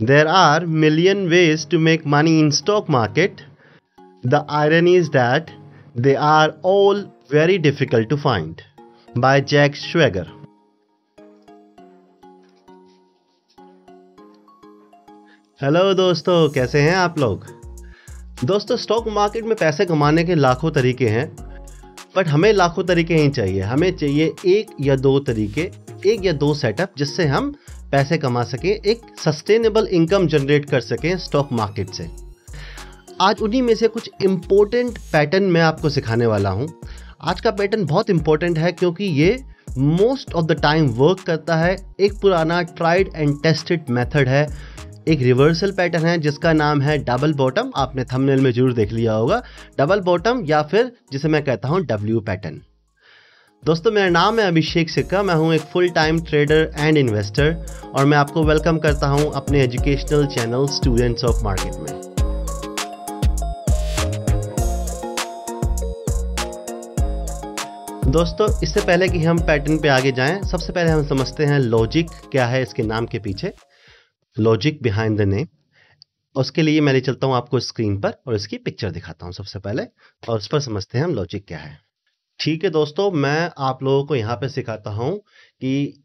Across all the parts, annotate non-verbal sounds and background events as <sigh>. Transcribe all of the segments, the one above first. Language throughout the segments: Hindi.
There are million ways to make money in stock market. The irony is that they are all very difficult to find. By Jack Schwager. Hello दोस्तों कैसे हैं आप लोग दोस्तों स्टॉक मार्केट में पैसे कमाने के लाखों तरीके हैं बट हमें लाखों तरीके ही चाहिए हमें चाहिए एक या दो तरीके एक या दो सेटअप जिससे हम पैसे कमा सकें एक सस्टेनेबल इनकम जनरेट कर सकें स्टॉक मार्केट से आज उन्हीं में से कुछ इम्पोर्टेंट पैटर्न मैं आपको सिखाने वाला हूँ आज का पैटर्न बहुत इंपॉर्टेंट है क्योंकि ये most of the time work करता है एक पुराना ट्राइड एंड टेस्टेड मेथड है एक रिवर्सल पैटर्न है जिसका नाम है डबल बॉटम आपने थंबनेल में जरूर देख लिया होगा डबल बॉटम या फिर जिसे मैं कहता हूँ डब्ल्यू पैटर्न दोस्तों मेरा नाम है अभिषेक सिक्का मैं हूं एक full time trader and investor और मैं आपको वेलकम करता हूं अपने educational channel students of market में दोस्तों इससे पहले कि हम पैटर्न पे आगे जाएं सबसे पहले हम समझते हैं लॉजिक क्या है इसके नाम के पीछे लॉजिक बिहाइंड द नेम उसके लिए मैं ले चलता हूं आपको स्क्रीन पर और इसकी पिक्चर दिखाता हूं सबसे पहले और उस पर समझते हैं हम लॉजिक क्या है ठीक है दोस्तों मैं आप लोगों को यहाँ पे सिखाता हूँ कि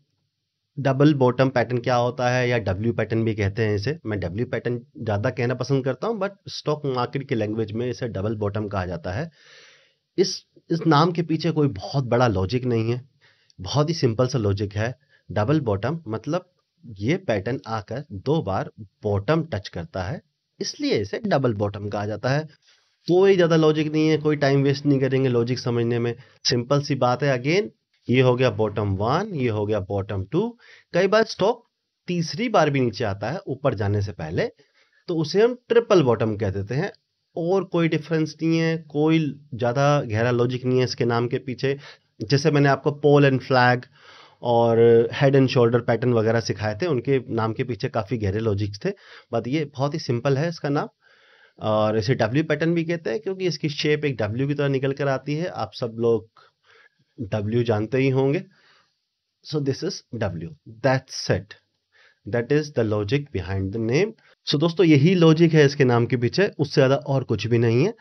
डबल बॉटम पैटर्न क्या होता है या डब्ल्यू पैटर्न भी कहते हैं इसे मैं डब्ल्यू पैटर्न ज़्यादा कहना पसंद करता हूँ बट स्टॉक मार्केट के लैंग्वेज में इसे डबल बॉटम कहा जाता है इस इस नाम के पीछे कोई बहुत बड़ा लॉजिक नहीं है बहुत ही सिंपल सा लॉजिक है डबल बॉटम मतलब ये पैटर्न आकर दो बार बॉटम टच करता है इसलिए इसे डबल बॉटम कहा जाता है कोई ज़्यादा लॉजिक नहीं है कोई टाइम वेस्ट नहीं करेंगे लॉजिक समझने में सिंपल सी बात है अगेन ये हो गया बॉटम वन ये हो गया बॉटम टू कई बार स्टॉक तीसरी बार भी नीचे आता है ऊपर जाने से पहले तो उसे हम ट्रिपल बॉटम कह देते हैं और कोई डिफरेंस नहीं है कोई ज़्यादा गहरा लॉजिक नहीं है इसके नाम के पीछे जैसे मैंने आपको पोल एंड फ्लैग और हेड एंड शोल्डर पैटर्न वगैरह सिखाए थे उनके नाम के पीछे काफ़ी गहरे लॉजिक्स थे बट ये बहुत ही सिंपल है इसका नाम और इसे डब्ल्यू पैटर्न भी कहते हैं क्योंकि इसकी शेप एक डब्ल्यू की तरह निकल कर आती है आप सब लोग डब्ल्यू जानते ही होंगे so this is W that set that is the logic behind the name so दोस्तों यही लॉजिक है इसके नाम के पीछे उससे ज़्यादा और कुछ भी नहीं है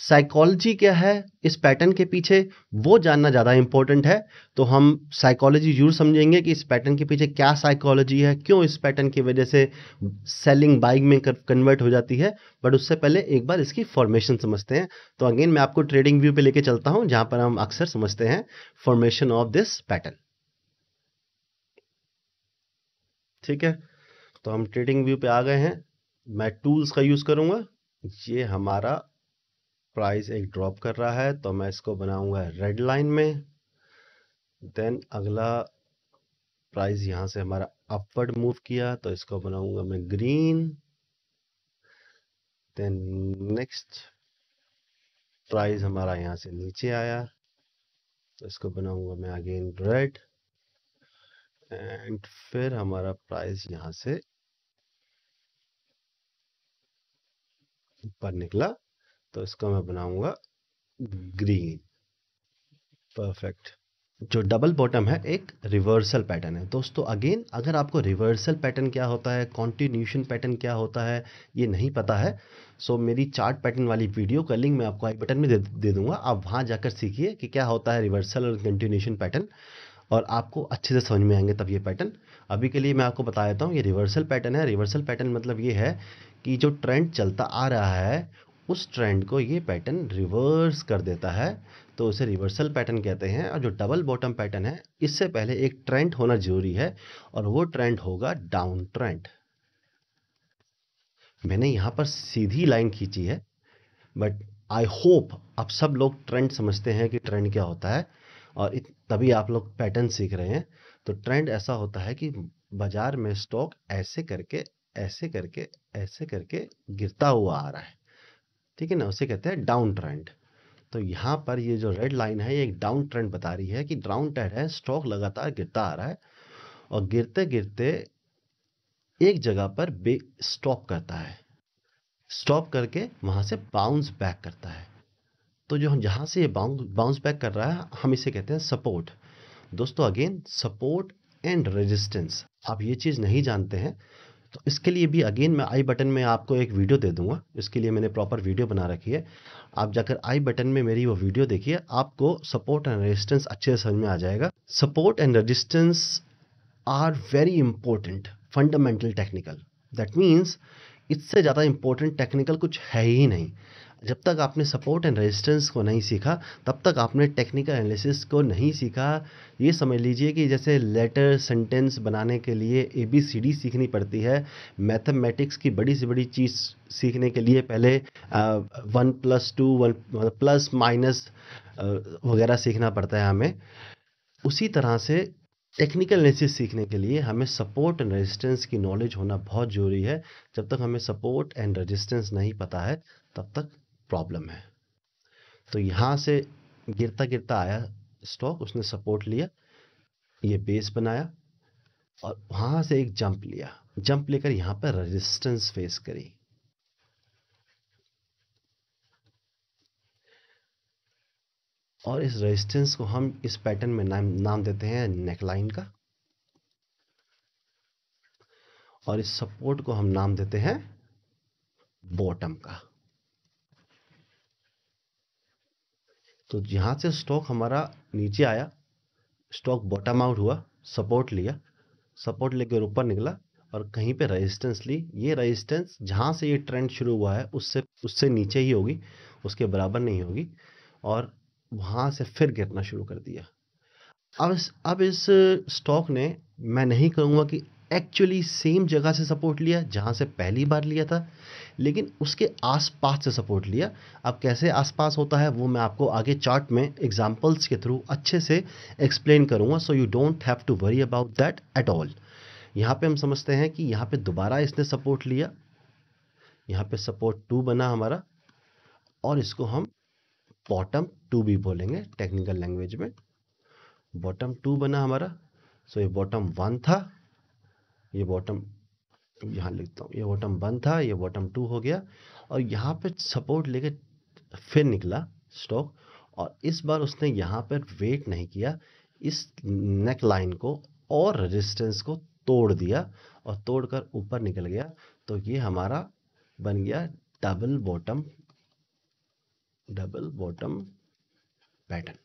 साइकोलॉजी क्या है इस पैटर्न के पीछे वो जानना ज़्यादा इंपॉर्टेंट है तो हम साइकोलॉजी जरूर समझेंगे कि इस पैटर्न के पीछे क्या साइकोलॉजी है क्यों इस पैटर्न की वजह से सेलिंग बाइक में कन्वर्ट हो जाती है बट उससे पहले एक बार इसकी फॉर्मेशन समझते हैं तो अगेन मैं आपको ट्रेडिंग व्यू पे लेके चलता हूँ जहाँ पर हम अक्सर समझते हैं फॉर्मेशन ऑफ दिस पैटर्न ठीक है तो हम ट्रेडिंग व्यू पे आ गए हैं मैं टूल्स का यूज़ करूँगा ये हमारा प्राइस एक ड्रॉप कर रहा है तो मैं इसको बनाऊंगा रेड लाइन में देन अगला प्राइस यहाँ से हमारा अपवर्ड मूव किया तो इसको बनाऊंगा मैं ग्रीन देन नेक्स्ट प्राइस हमारा यहां से नीचे आया तो इसको बनाऊंगा मैं अगेन रेड एंड फिर हमारा प्राइस यहां से ऊपर निकला तो इसको मैं बनाऊंगा हम्म। ग्रीन परफेक्ट जो डबल बॉटम है एक रिवर्सल पैटर्न है दोस्तों अगेन अगर आपको रिवर्सल पैटर्न क्या होता है कॉन्टीन्यूशन पैटर्न क्या होता है ये नहीं पता है सो मेरी चार्ट पैटर्न वाली वीडियो का लिंक मैं आपको आई बटन में दे, दे दूंगा आप वहाँ जाकर सीखिए कि क्या होता है रिवर्सल और कंटिन्यूशन पैटर्न और आपको अच्छे से समझ में आएंगे तब ये पैटर्न अभी के लिए मैं आपको बता देता हूँ ये रिवर्सल पैटर्न है रिवर्सल पैटर्न मतलब ये है कि जो ट्रेंड चलता आ रहा है उस ट्रेंड को ये पैटर्न रिवर्स कर देता है तो उसे रिवर्सल पैटर्न कहते हैं और जो डबल बॉटम पैटर्न है इससे पहले एक ट्रेंड होना जरूरी है और वो ट्रेंड होगा डाउन ट्रेंड मैंने यहाँ पर सीधी लाइन खींची है बट आई होप आप सब लोग ट्रेंड समझते हैं कि ट्रेंड क्या होता है और तभी आप लोग पैटर्न सीख रहे हैं तो ट्रेंड ऐसा होता है कि बाजार में स्टॉक ऐसे करके ऐसे करके ऐसे करके गिरता हुआ आ रहा है ठीक है ना उसे कहते हैं डाउन ट्रेंड तो यहाँ पर ये जो रेड लाइन है ये एक डाउन ट्रेंड बता रही है कि डाउन ट्रेंड है स्टॉक लगातार गिरता आ रहा है और गिरते गिरते एक जगह पर बे स्टॉप करता है स्टॉप करके वहाँ से बाउंस बैक करता है तो जो हम जहाँ से ये बाउंस बाउंस बैक कर रहा है हम इसे कहते हैं सपोर्ट दोस्तों अगेन सपोर्ट एंड रेजिस्टेंस आप ये चीज़ नहीं जानते हैं तो इसके लिए भी अगेन मैं आई बटन में आपको एक वीडियो दे दूंगा इसके लिए मैंने प्रॉपर वीडियो बना रखी है आप जाकर आई बटन में मेरी वो वीडियो देखिए आपको सपोर्ट एंड रेजिस्टेंस अच्छे से समझ में आ जाएगा support and resistance are very important fundamental technical that means इससे ज़्यादा इंपॉर्टेंट टेक्निकल कुछ है ही नहीं जब तक आपने सपोर्ट एंड रेजिस्टेंस को नहीं सीखा तब तक आपने टेक्निकल एनालिसिस को नहीं सीखा ये समझ लीजिए कि जैसे लेटर सेंटेंस बनाने के लिए ए बी सी डी सीखनी पड़ती है मैथमेटिक्स की बड़ी से बड़ी चीज़ सीखने के लिए पहले one plus two one plus minus वगैरह सीखना पड़ता है हमें उसी तरह से टेक्निकल एनालिसिस सीखने के लिए हमें सपोर्ट एंड रेजिस्टेंस की नॉलेज होना बहुत जरूरी है जब तक हमें सपोर्ट एंड रेजिस्टेंस नहीं पता है तब तक प्रॉब्लम है तो यहाँ से गिरता गिरता आया स्टॉक उसने सपोर्ट लिया ये बेस बनाया और वहाँ से एक जंप लिया जंप लेकर यहाँ पर रेजिस्टेंस फेस करी और इस रेजिस्टेंस को हम इस पैटर्न में नाम नाम देते हैं नेकलाइन का और इस सपोर्ट को हम नाम देते हैं बॉटम का तो जहाँ से स्टॉक हमारा नीचे आया स्टॉक बॉटम आउट हुआ सपोर्ट लिया सपोर्ट लेकर ऊपर निकला और कहीं पे रेजिस्टेंस ली ये रेजिस्टेंस जहाँ से ये ट्रेंड शुरू हुआ है उससे उससे नीचे ही होगी उसके बराबर नहीं होगी और वहाँ से फिर गिरना शुरू कर दिया अब इस अब इस स्टॉक ने मैं नहीं कहूँगा कि एक्चुअली सेम जगह से सपोर्ट लिया जहाँ से पहली बार लिया था लेकिन उसके आसपास से सपोर्ट लिया अब कैसे आसपास होता है वो मैं आपको आगे चार्ट में एग्जांपल्स के थ्रू अच्छे से एक्सप्लेन करूँगा so you don't have to worry about that at all यहाँ पे हम समझते हैं कि यहाँ पे दोबारा इसने सपोर्ट लिया यहाँ पे सपोर्ट टू बना हमारा और इसको हम बॉटम टू भी बोलेंगे टेक्निकल लैंग्वेज में बॉटम टू बना हमारा सो so ये बॉटम वन था ये बॉटम यहाँ लिखता हूँ ये बॉटम वन था ये बॉटम टू हो गया और यहाँ पे सपोर्ट लेके फिर निकला स्टॉक और इस बार उसने यहाँ पर वेट नहीं किया इस नेक लाइन को और रेजिस्टेंस को तोड़ दिया और तोड़कर ऊपर निकल गया तो ये हमारा बन गया double bottom double bottom pattern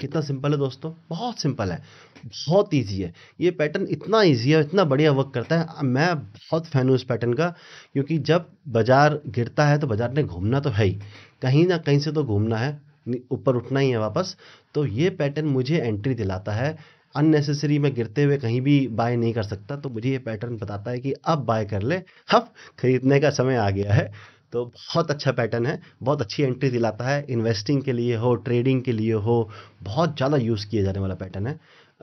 कितना सिंपल है दोस्तों बहुत सिंपल है बहुत ईजी है ये पैटर्न इतना ईजी है इतना बढ़िया वर्क करता है मैं बहुत फ़ैन हूँ इस पैटर्न का क्योंकि जब बाज़ार गिरता है तो बाज़ार ने घूमना तो है ही कहीं ना कहीं से तो घूमना है ऊपर उठना ही है वापस तो ये पैटर्न मुझे एंट्री दिलाता है अननेसेसरी में गिरते हुए कहीं भी बाय नहीं कर सकता तो मुझे ये पैटर्न बताता है कि अब बाय कर ले अब खरीदने का समय आ गया है तो बहुत अच्छा पैटर्न है बहुत अच्छी एंट्री दिलाता है इन्वेस्टिंग के लिए हो ट्रेडिंग के लिए हो बहुत ज़्यादा यूज़ किया जाने वाला पैटर्न है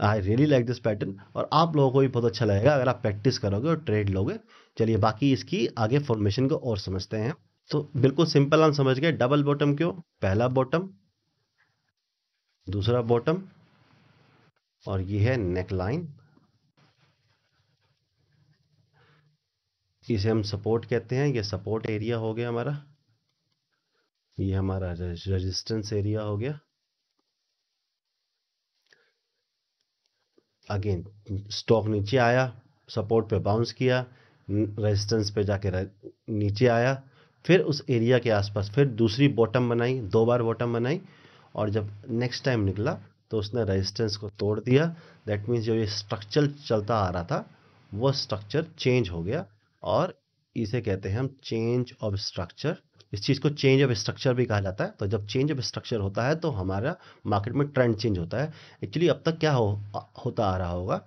I really like this pattern और आप लोगों को भी बहुत अच्छा लगेगा अगर आप प्रैक्टिस करोगे और ट्रेड लोगे चलिए बाकी इसकी आगे फॉर्मेशन को और समझते हैं तो बिल्कुल सिंपल हम समझ गए डबल बॉटम क्यों पहला बॉटम दूसरा बॉटम और ये है नेक लाइन इसे हम सपोर्ट कहते हैं ये सपोर्ट एरिया हो गया हमारा ये हमारा रेजिस्टेंस एरिया हो गया अगेन स्टॉक नीचे आया सपोर्ट पे बाउंस किया रेजिस्टेंस पे जाके नीचे आया फिर उस एरिया के आसपास फिर दूसरी बॉटम बनाई दो बार बॉटम बनाई और जब नेक्स्ट टाइम निकला तो उसने रेजिस्टेंस को तोड़ दिया दैट मीन्स जो ये स्ट्रक्चर चलता आ रहा था वो स्ट्रक्चर चेंज हो गया और इसे कहते हैं हम चेंज ऑफ स्ट्रक्चर इस चीज़ को चेंज ऑफ स्ट्रक्चर भी कहा जाता है तो जब चेंज ऑफ स्ट्रक्चर होता है तो हमारा मार्केट में ट्रेंड चेंज होता है एक्चुअली अब तक क्या हो होता आ रहा होगा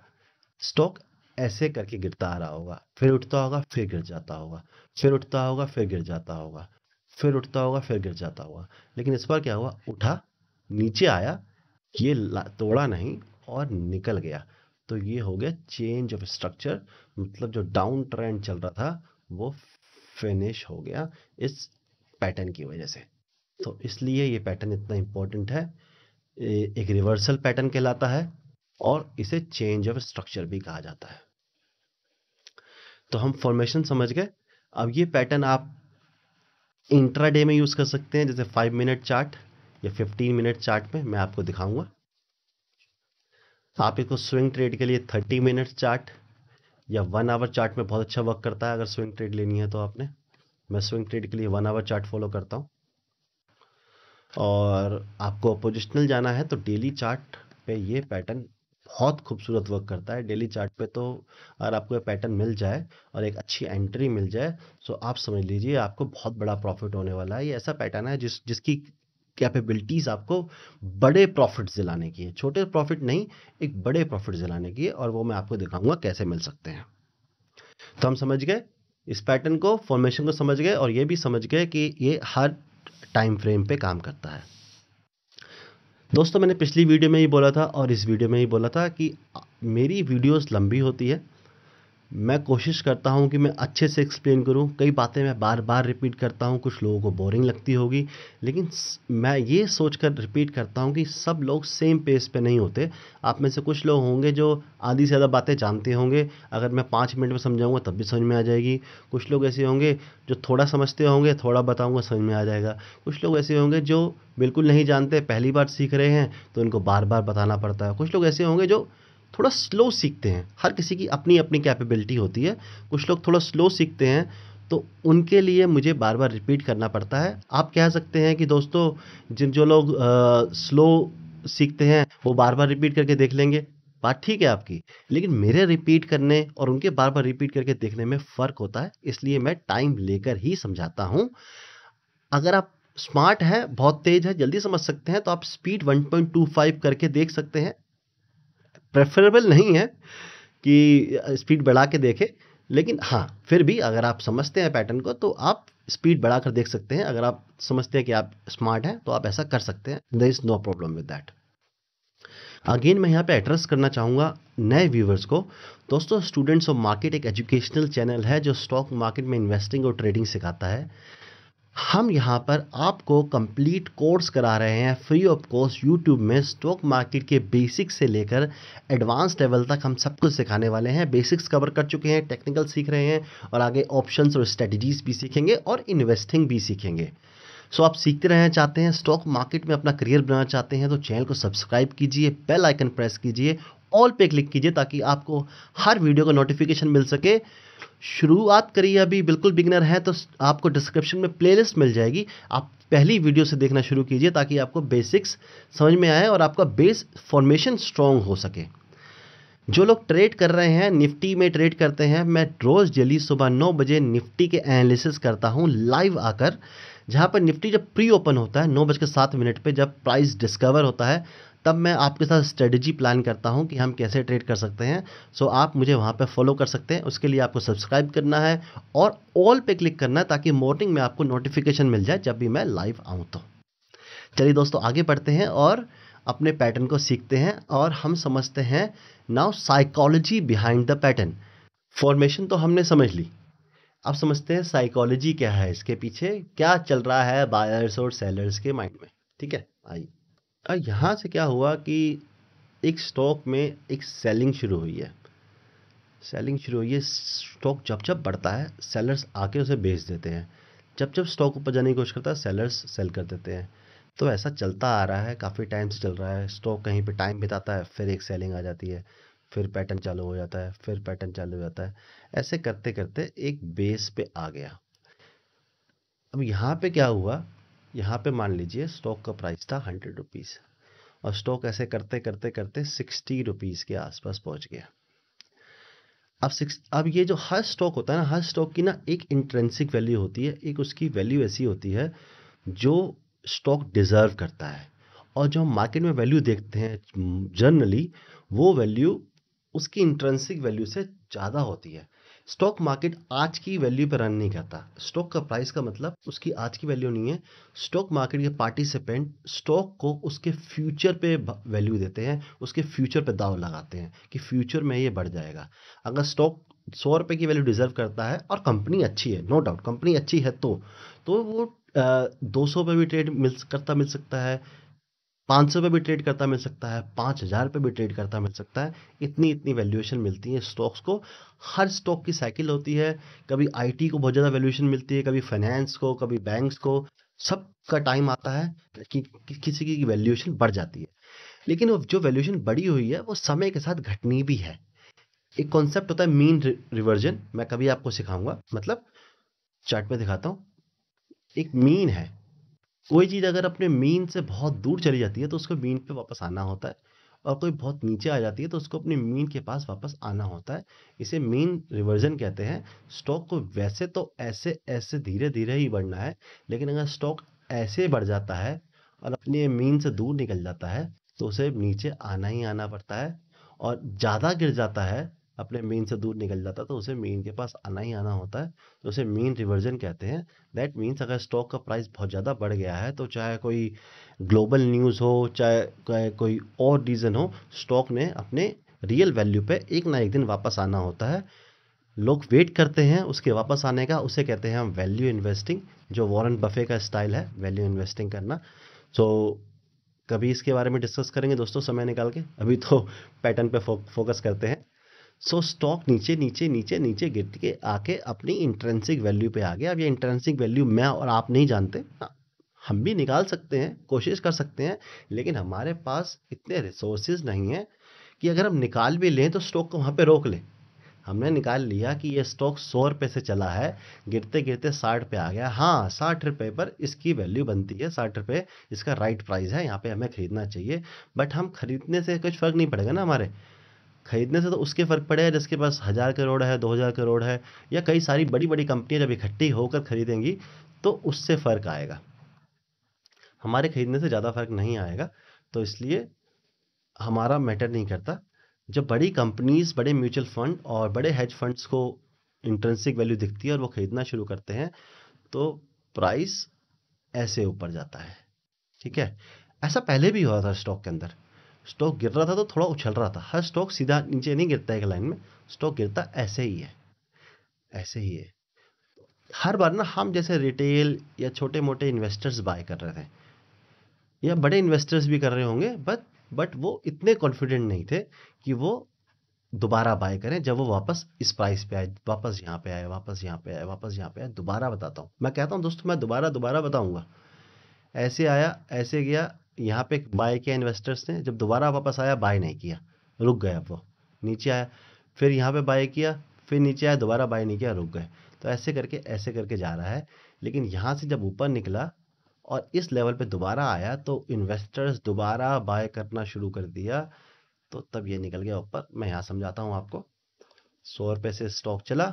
स्टॉक ऐसे करके गिरता आ रहा होगा फिर उठता होगा फिर गिर जाता होगा फिर उठता होगा फिर गिर जाता होगा फिर उठता होगा फिर गिर जाता होगा लेकिन इस बार क्या हुआ उठा नीचे आया ये तोड़ा नहीं और निकल गया तो ये हो गया चेंज ऑफ स्ट्रक्चर मतलब जो डाउन ट्रेंड चल रहा था वो फिनिश हो गया इस पैटर्न की वजह से तो इसलिए ये पैटर्न इतना इम्पोर्टेंट है एक रिवर्सल पैटर्न कहलाता है और इसे चेंज ऑफ स्ट्रक्चर भी कहा जाता है तो हम फॉर्मेशन समझ गए अब ये पैटर्न आप इंट्राडे में यूज़ कर सकते हैं जैसे फाइव मिनट चार्ट या फिफ्टीन मिनट चार्ट में मैं आपको दिखाऊंगा आप इसको स्विंग ट्रेड के लिए थर्टी मिनट चार्ट या वन आवर चार्ट में बहुत अच्छा वर्क करता है अगर स्विंग ट्रेड लेनी है तो आपने मैं स्विंग ट्रेड के लिए वन आवर चार्ट फॉलो करता हूँ और आपको अपोजिशनल जाना है तो डेली चार्ट पे ये पैटर्न बहुत खूबसूरत वर्क करता है डेली चार्ट पे तो अगर आपको ये पैटर्न मिल जाए और एक अच्छी एंट्री मिल जाए तो आप समझ लीजिए आपको बहुत बड़ा प्रॉफिट होने वाला है ये ऐसा पैटर्न है जिस जिसकी कैपेबिलिटीज़ आपको बड़े प्रॉफिट दिलाने की है छोटे प्रॉफिट नहीं एक बड़े प्रॉफिट दिलाने की है और वो मैं आपको दिखाऊंगा कैसे मिल सकते हैं तो हम समझ गए इस पैटर्न को फॉर्मेशन को समझ गए और ये भी समझ गए कि ये हर टाइम फ्रेम पे काम करता है दोस्तों मैंने पिछली वीडियो में ही बोला था और इस वीडियो में ही बोला था कि मेरी वीडियोस लंबी होती है मैं कोशिश करता हूँ कि मैं अच्छे से एक्सप्लेन करूँ कई बातें मैं बार बार रिपीट करता हूँ कुछ लोगों को बोरिंग लगती होगी लेकिन मैं ये सोच कर रिपीट करता हूँ कि सब लोग सेम पेज पे नहीं होते आप में से कुछ लोग होंगे जो आधी से ज़्यादा बातें जानते होंगे अगर मैं पाँच मिनट में समझाऊँगा तब भी समझ में आ जाएगी कुछ लोग ऐसे होंगे जो थोड़ा समझते होंगे थोड़ा बताऊँगा समझ में आ जाएगा कुछ लोग ऐसे होंगे जो बिल्कुल नहीं जानते पहली बार सीख रहे हैं तो उनको बार बार बताना पड़ता है कुछ लोग ऐसे होंगे जो थोड़ा स्लो सीखते हैं हर किसी की अपनी अपनी कैपेबिलिटी होती है कुछ लोग थोड़ा स्लो सीखते हैं तो उनके लिए मुझे बार बार रिपीट करना पड़ता है आप कह सकते हैं कि दोस्तों जिन जो लोग स्लो सीखते हैं वो बार बार रिपीट करके देख लेंगे बात ठीक है आपकी लेकिन मेरे रिपीट करने और उनके बार बार रिपीट करके देखने में फ़र्क होता है इसलिए मैं टाइम लेकर ही समझाता हूँ अगर आप स्मार्ट हैं बहुत तेज़ है जल्दी समझ सकते हैं तो आप स्पीड 1.25 करके देख सकते हैं प्रेफरेबल नहीं है कि स्पीड बढ़ा के देखें लेकिन हाँ फिर भी अगर आप समझते हैं पैटर्न को तो आप स्पीड बढ़ाकर देख सकते हैं अगर आप समझते हैं कि आप स्मार्ट हैं तो आप ऐसा कर सकते हैं there is no problem with that again मैं यहाँ पे एड्रेस करना चाहूँगा नए व्यूवर्स को दोस्तों स्टूडेंट्स ऑफ मार्केट एक एजुकेशनल चैनल है जो स्टॉक मार्केट में इन्वेस्टिंग और ट्रेडिंग सिखाता है हम यहाँ पर आपको कंप्लीट कोर्स करा रहे हैं फ्री ऑफ कॉस्ट यूट्यूब में स्टॉक मार्केट के बेसिक्स से लेकर एडवांस लेवल तक हम सब कुछ सिखाने वाले हैं बेसिक्स कवर कर चुके हैं टेक्निकल सीख रहे हैं और आगे ऑप्शंस और स्ट्रेटजीज भी सीखेंगे और इन्वेस्टिंग भी सीखेंगे सो so, आप सीखते रहना चाहते हैं स्टॉक मार्केट में अपना करियर बनाना चाहते हैं तो चैनल को सब्सक्राइब कीजिए बेल आइकन प्रेस कीजिए ऑल पे क्लिक कीजिए ताकि आपको हर वीडियो का नोटिफिकेशन मिल सके शुरुआत करिए अभी बिल्कुल बिगनर हैं तो आपको डिस्क्रिप्शन में प्लेलिस्ट मिल जाएगी आप पहली वीडियो से देखना शुरू कीजिए ताकि आपको बेसिक्स समझ में आए और आपका बेस फॉर्मेशन स्ट्रॉन्ग हो सके जो लोग ट्रेड कर रहे हैं निफ्टी में ट्रेड करते हैं मैं रोज़ डेली सुबह नौ बजे निफ्टी के एनालिसिस करता हूं लाइव आकर जहां पर निफ्टी जब प्री ओपन होता है नौ बज के सात मिनट पे जब प्राइस डिस्कवर होता है तब मैं आपके साथ स्ट्रेटजी प्लान करता हूँ कि हम कैसे ट्रेड कर सकते हैं सो so, आप मुझे वहाँ पर फॉलो कर सकते हैं उसके लिए आपको सब्सक्राइब करना है और ऑल पे क्लिक करना है ताकि मॉर्निंग में आपको नोटिफिकेशन मिल जाए जब भी मैं लाइव आऊँ तो चलिए दोस्तों आगे बढ़ते हैं और अपने पैटर्न को सीखते हैं और हम समझते हैं now psychology behind the pattern formation तो हमने समझ ली अब समझते हैं साइकोलॉजी क्या है इसके पीछे क्या चल रहा है बायर्स और सेलर्स के माइंड में ठीक है आइए और यहाँ से क्या हुआ कि एक स्टॉक में एक सेलिंग शुरू हुई है सेलिंग शुरू हुई है स्टॉक जब जब बढ़ता है सेलर्स आके उसे बेच देते हैं जब जब स्टॉक ऊपर जाने की कोशिश करता है सेलर्स सेल कर देते हैं तो ऐसा चलता आ रहा है काफ़ी टाइम से चल रहा है स्टॉक कहीं पे टाइम बिताता है फिर एक सेलिंग आ जाती है फिर पैटर्न चालू हो जाता है फिर पैटर्न चालू हो जाता है ऐसे करते करते एक बेस पे आ गया अब यहाँ पे क्या हुआ यहाँ पे मान लीजिए स्टॉक का प्राइस था हंड्रेड रुपीज़ और स्टॉक ऐसे करते करते करते सिक्सटी रुपीज़ के आसपास पहुँच गया अब सिक्स अब ये जो हर स्टॉक होता है ना हर स्टॉक की ना एक इंट्रेंसिक वैल्यू होती है एक उसकी वैल्यू ऐसी होती है जो स्टॉक डिज़र्व करता है और जो हम मार्केट में वैल्यू देखते हैं जनरली वो वैल्यू उसकी इंट्रेंसिक वैल्यू से ज़्यादा होती है स्टॉक मार्केट आज की वैल्यू पर रन नहीं करता स्टॉक का प्राइस का मतलब उसकी आज की वैल्यू नहीं है स्टॉक मार्केट के पार्टिसिपेंट स्टॉक को उसके फ्यूचर पे वैल्यू देते हैं उसके फ्यूचर पे दाव लगाते हैं कि फ्यूचर में ये बढ़ जाएगा अगर स्टॉक सौ रुपये की वैल्यू डिजर्व करता है और कंपनी अच्छी है नो डाउट कंपनी अच्छी है तो तो वो दो सौ पर भी ट्रेड मिल करता मिल सकता है पाँच सौ पे भी ट्रेड करता मिल सकता है पाँच हज़ार पे भी ट्रेड करता मिल सकता है इतनी इतनी वैल्यूएशन मिलती है स्टॉक्स को हर स्टॉक की साइकिल होती है कभी आईटी को बहुत ज़्यादा वैल्यूएशन मिलती है कभी फाइनेंस को कभी बैंक्स को सब का टाइम आता है कि, कि किसी की वैल्यूएशन बढ़ जाती है लेकिन वो जो वैल्यूएशन बढ़ी हुई है वो समय के साथ घटनी भी है एक कॉन्सेप्ट होता है मीन रिवर्जन मैं कभी आपको सिखाऊंगा मतलब चार्ट में दिखाता हूँ एक मीन है कोई चीज़ अगर अपने मीन से बहुत दूर चली जाती है तो उसको मीन पे वापस आना होता है और कोई बहुत नीचे आ जाती है तो उसको अपने मीन के पास वापस आना होता है इसे मीन रिवर्जन कहते हैं स्टॉक को वैसे तो ऐसे ऐसे धीरे धीरे ही बढ़ना है लेकिन अगर स्टॉक ऐसे बढ़ जाता है और अपने मीन से दूर निकल जाता है तो उसे नीचे आना ही आना पड़ता है और ज़्यादा गिर जाता है अपने मीन से दूर निकल जाता है तो उसे मीन के पास आना ही आना होता है तो उसे मीन रिवर्जन कहते हैं दैट मीन्स अगर स्टॉक का प्राइस बहुत ज़्यादा बढ़ गया है तो चाहे कोई ग्लोबल न्यूज़ हो चाहे कोई और रीज़न हो स्टॉक ने अपने रियल वैल्यू पे एक ना एक दिन वापस आना होता है लोग वेट करते हैं उसके वापस आने का उसे कहते हैं हम वैल्यू इन्वेस्टिंग जो वॉरेन बफे का स्टाइल है वैल्यू इन्वेस्टिंग करना सो so, कभी इसके बारे में डिस्कस करेंगे दोस्तों समय निकाल के अभी तो पैटर्न पे फो, फोकस करते हैं सो so, स्टॉक नीचे नीचे नीचे नीचे गिर के आके अपनी इंट्रेंसिक वैल्यू पे आ गया अब ये इंट्रेंसिक वैल्यू मैं और आप नहीं जानते हाँ, हम भी निकाल सकते हैं कोशिश कर सकते हैं लेकिन हमारे पास इतने रिसोर्सेज नहीं हैं कि अगर हम निकाल भी लें तो स्टॉक को वहाँ पर रोक लें हमने निकाल लिया कि ये स्टॉक सौ रुपये से चला है गिरते गिरते साठ पे आ गया हाँ साठ रुपये पर इसकी वैल्यू बनती है साठ रुपये इसका राइट प्राइस है यहाँ पे हमें ख़रीदना चाहिए बट हम ख़रीदने से कुछ फ़र्क नहीं पड़ेगा ना हमारे खरीदने से तो उसके फ़र्क पड़ेगा जिसके पास हज़ार करोड़ है दो हज़ार करोड़ है या कई सारी बड़ी बड़ी कंपनियाँ जब इकट्ठी होकर खरीदेंगी तो उससे फ़र्क आएगा हमारे खरीदने से ज़्यादा फ़र्क नहीं आएगा तो इसलिए हमारा मैटर नहीं करता जब बड़ी कंपनीज़ बड़े म्यूचुअल फंड और बड़े हेज फंड्स को इंट्रेंसिक वैल्यू दिखती है और वो ख़रीदना शुरू करते हैं तो प्राइस ऐसे ऊपर जाता है ठीक है ऐसा पहले भी हुआ था स्टॉक के अंदर स्टॉक गिर रहा था तो थोड़ा उछल रहा था हर स्टॉक सीधा नीचे नहीं गिरता एक लाइन में स्टॉक गिरता ऐसे ही है ऐसे ही है हर बार ना हम जैसे रिटेल या छोटे मोटे इन्वेस्टर्स बाय कर रहे थे या बड़े इन्वेस्टर्स भी कर रहे होंगे बट बट वो इतने कॉन्फिडेंट नहीं थे कि वो दोबारा बाय करें जब वो वापस इस प्राइस पे आए वापस यहाँ पे आए वापस यहाँ पे आए वापस यहाँ पे आए दोबारा बताता हूँ मैं कहता हूँ दोस्तों मैं दोबारा दोबारा बताऊँगा ऐसे आया ऐसे गया यहाँ पे बाय किया इन्वेस्टर्स ने जब दोबारा वापस आया बाय नहीं किया रुक गया वो नीचे आया फिर यहाँ पे बाय किया फिर नीचे आया दोबारा बाय नहीं किया रुक गए तो ऐसे करके ऐसे करके जा रहा है लेकिन यहाँ से जब ऊपर निकला और इस लेवल पे दोबारा आया तो इन्वेस्टर्स दोबारा बाय करना शुरू कर दिया तो तब ये निकल गया ऊपर मैं यहाँ समझाता हूँ आपको सौ रुपये से स्टॉक चला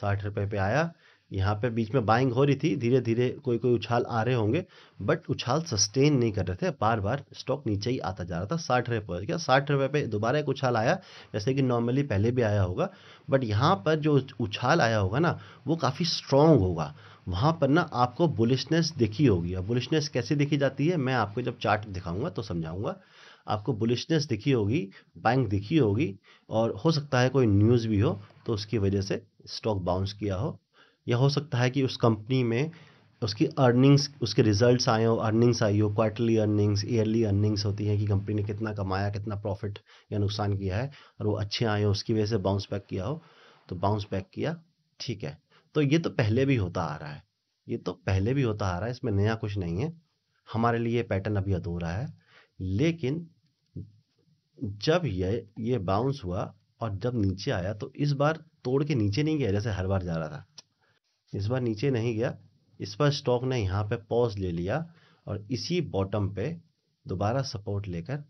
साठ रुपये पे आया यहाँ पे बीच में बाइंग हो रही थी धीरे धीरे कोई कोई उछाल आ रहे होंगे बट उछाल सस्टेन नहीं कर रहे थे बार बार स्टॉक नीचे ही आता जा रहा था साठ रुपये पहुँच गया साठ रुपये पे दोबारा एक उछाल आया जैसे कि नॉर्मली पहले भी आया होगा बट यहाँ पर जो उछाल आया होगा ना वो काफ़ी स्ट्रॉन्ग होगा वहाँ पर ना आपको बुलिशनेस दिखी होगी और बुलिशनेस कैसे दिखी जाती है मैं आपको जब चार्ट दिखाऊंगा तो समझाऊंगा आपको बुलिशनेस दिखी होगी बैंक दिखी होगी और हो सकता है कोई न्यूज़ भी हो तो उसकी वजह से स्टॉक बाउंस किया हो या हो सकता है कि उस कंपनी में उसकी अर्निंग्स उसके रिजल्ट्स आए हो अर्निंग्स आई हो क्वार्टरली अर्निंग्स ईयरली अर्निंग्स होती हैं कि कंपनी ने कितना कमाया कितना प्रॉफिट या नुकसान किया है और वो अच्छे आए हो उसकी वजह से बाउंस बैक किया हो तो बाउंस बैक किया ठीक है तो ये तो पहले भी होता आ रहा है ये तो पहले भी होता आ रहा है इसमें नया कुछ नहीं है हमारे लिए पैटर्न अभी अधूरा है लेकिन जब ये ये बाउंस हुआ और जब नीचे आया तो इस बार तोड़ के नीचे नहीं गया जैसे हर बार जा रहा था इस बार नीचे नहीं गया इस बार स्टॉक ने यहाँ पे पॉज ले लिया और इसी बॉटम पे दोबारा सपोर्ट लेकर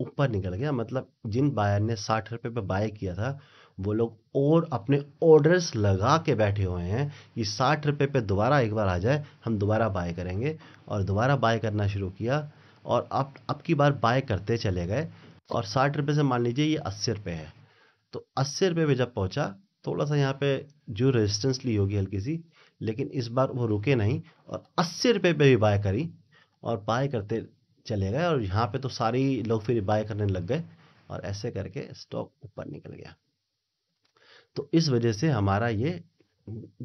ऊपर निकल गया मतलब जिन बायर ने साठ रुपये पर बाय किया था वो लोग और अपने ऑर्डर्स लगा के बैठे हुए हैं कि साठ रुपये पर दोबारा एक बार आ जाए हम दोबारा बाय करेंगे और दोबारा बाय करना शुरू किया और अब अब की बार बाय करते चले गए और साठ रुपये से मान लीजिए ये अस्सी रुपये है तो अस्सी रुपये पर जब पहुँचा थोड़ा सा यहाँ पे जो रेजिस्टेंस ली होगी हल्की सी लेकिन इस बार वो रुके नहीं और अस्सी रुपये पर भी बाय करी और बाय करते चले गए और यहाँ पे तो सारी लोग फिर बाय करने लग गए और ऐसे करके स्टॉक ऊपर निकल गया तो इस वजह से हमारा ये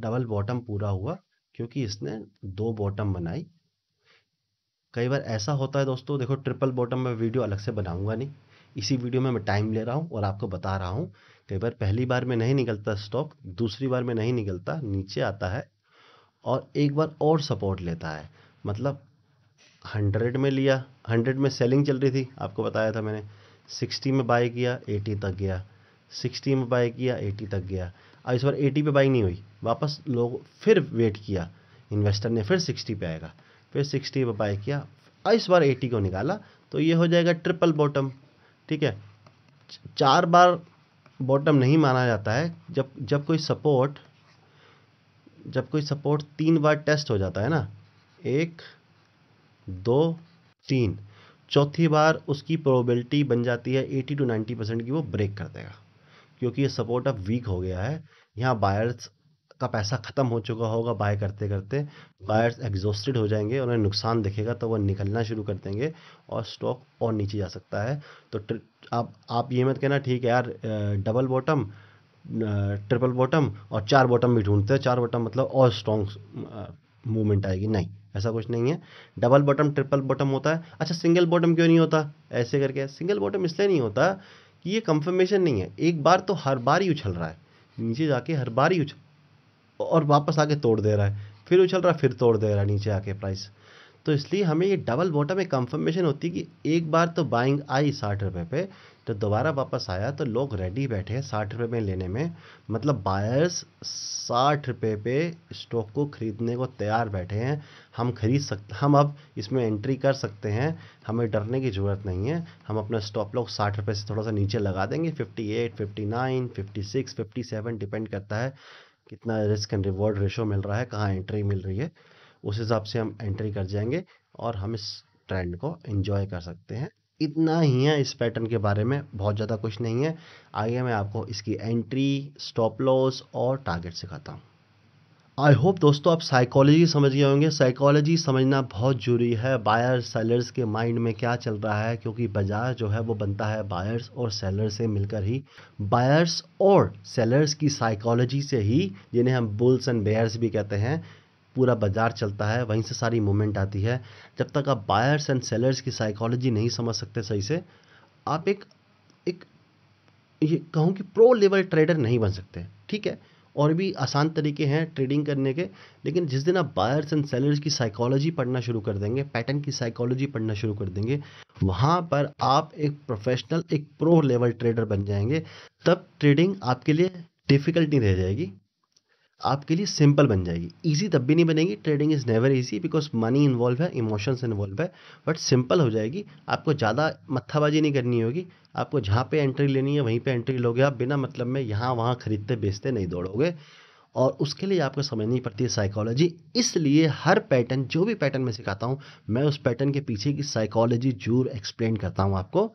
डबल बॉटम पूरा हुआ क्योंकि इसने दो बॉटम बनाई कई बार ऐसा होता है दोस्तों देखो ट्रिपल बॉटम में वीडियो अलग से बनाऊंगा नहीं इसी वीडियो में मैं टाइम ले रहा हूँ और आपको बता रहा हूँ कई बार पहली बार में नहीं निकलता स्टॉक दूसरी बार में नहीं निकलता नीचे आता है और एक बार और सपोर्ट लेता है मतलब हंड्रेड में लिया हंड्रेड में सेलिंग चल रही थी आपको बताया था मैंने सिक्सटी में बाई किया एटी तक गया सिक्सटी में बाई किया एटी तक गया अब इस बार एटी पे बाई नहीं हुई वापस लोग फिर वेट किया इन्वेस्टर ने फिर सिक्सटी पे आएगा फिर सिक्सटी पे बाई किया अब इस बार एटी को निकाला तो ये हो जाएगा ट्रिपल बॉटम ठीक है चार बार बॉटम नहीं माना जाता है जब जब कोई सपोर्ट जब कोई सपोर्ट तीन बार टेस्ट हो जाता है ना एक दो तीन चौथी बार उसकी प्रोबेबिलिटी बन जाती है एटी टू नाइन्टी परसेंट की वो ब्रेक कर देगा क्योंकि ये सपोर्ट अब वीक हो गया है यहाँ बायर्स का पैसा ख़त्म हो चुका होगा बाय करते करते बायर्स एग्जॉस्टेड हो जाएंगे उन्हें नुकसान दिखेगा तो वह निकलना शुरू कर देंगे और स्टॉक और नीचे जा सकता है तो आप आप ये मत कहना ठीक है यार डबल बॉटम ट्रिपल बॉटम और चार बॉटम भी ढूंढते हैं चार बॉटम मतलब और स्ट्रॉन्ग मूवमेंट आएगी नहीं ऐसा कुछ नहीं है डबल बॉटम ट्रिपल बॉटम होता है अच्छा सिंगल बॉटम क्यों नहीं होता ऐसे करके सिंगल बॉटम इसलिए नहीं होता कि ये कंफर्मेशन नहीं है एक बार तो हर बार ही उछल रहा है नीचे जाके हर बार ही उछल और वापस आके तोड़ दे रहा है फिर उछल रहा फिर तोड़ दे रहा है नीचे आके प्राइस तो इसलिए हमें ये डबल बॉटम में कंफर्मेशन होती है कि एक बार तो बाइंग आई साठ रुपये पे तो दोबारा वापस आया तो लोग रेडी बैठे साठ रुपये में लेने में मतलब बायर्स साठ रुपये पे स्टॉक को ख़रीदने को तैयार बैठे हैं हम खरीद सकते हम अब इसमें एंट्री कर सकते हैं हमें डरने की ज़रूरत नहीं है हम अपना स्टॉप लॉक साठ रुपये से थोड़ा सा नीचे लगा देंगे fifty eight fifty nine fifty six fifty seven depend करता है कितना रिस्क एंड रिवॉर्ड रेशो मिल रहा है कहाँ एंट्री मिल रही है उस हिसाब से हम एंट्री कर जाएंगे और हम इस ट्रेंड को इन्जॉय कर सकते हैं इतना ही है इस पैटर्न के बारे में बहुत ज़्यादा कुछ नहीं है आगे मैं आपको इसकी एंट्री स्टॉप लॉस और टारगेट सिखाता हूँ आई होप दोस्तों आप साइकोलॉजी समझ गए होंगे साइकोलॉजी समझना बहुत जरूरी है बायर सेलर्स के माइंड में क्या चल रहा है क्योंकि बाज़ार जो है वो बनता है बायर्स और सेलर से मिलकर ही बायर्स और सेलर्स की साइकोलॉजी से ही जिन्हें हम बुल्स एंड बेयर्स भी कहते हैं पूरा बाज़ार चलता है वहीं से सारी मूवमेंट आती है जब तक आप बायर्स एंड सेलर्स की साइकोलॉजी नहीं समझ सकते सही से आप एक एक ये कहूँ कि प्रो लेवल ट्रेडर नहीं बन सकते ठीक है और भी आसान तरीके हैं ट्रेडिंग करने के लेकिन जिस दिन आप बायर्स एंड सेलर्स की साइकोलॉजी पढ़ना शुरू कर देंगे पैटर्न की साइकोलॉजी पढ़ना शुरू कर देंगे वहाँ पर आप एक प्रोफेशनल एक प्रो लेवल ट्रेडर बन जाएंगे तब ट्रेडिंग आपके लिए डिफ़िकल्ट नहीं रह जाएगी आपके लिए सिंपल बन जाएगी ईजी तब भी नहीं बनेगी trading is never easy because money involve है इमोशंस इन्वॉल्व है बट सिंपल हो जाएगी आपको ज़्यादा मत्थाबाजी नहीं करनी होगी आपको जहाँ पे एंट्री लेनी है वहीं पे एंट्री लोगे आप बिना मतलब में यहाँ वहाँ खरीदते बेचते नहीं दौड़ोगे और उसके लिए आपको समझनी पड़ती है साइकोलॉजी इसलिए हर पैटर्न जो भी पैटर्न मैं सिखाता हूँ मैं उस पैटर्न के पीछे की साइकोलॉजी जरूर एक्सप्लेन करता हूँ आपको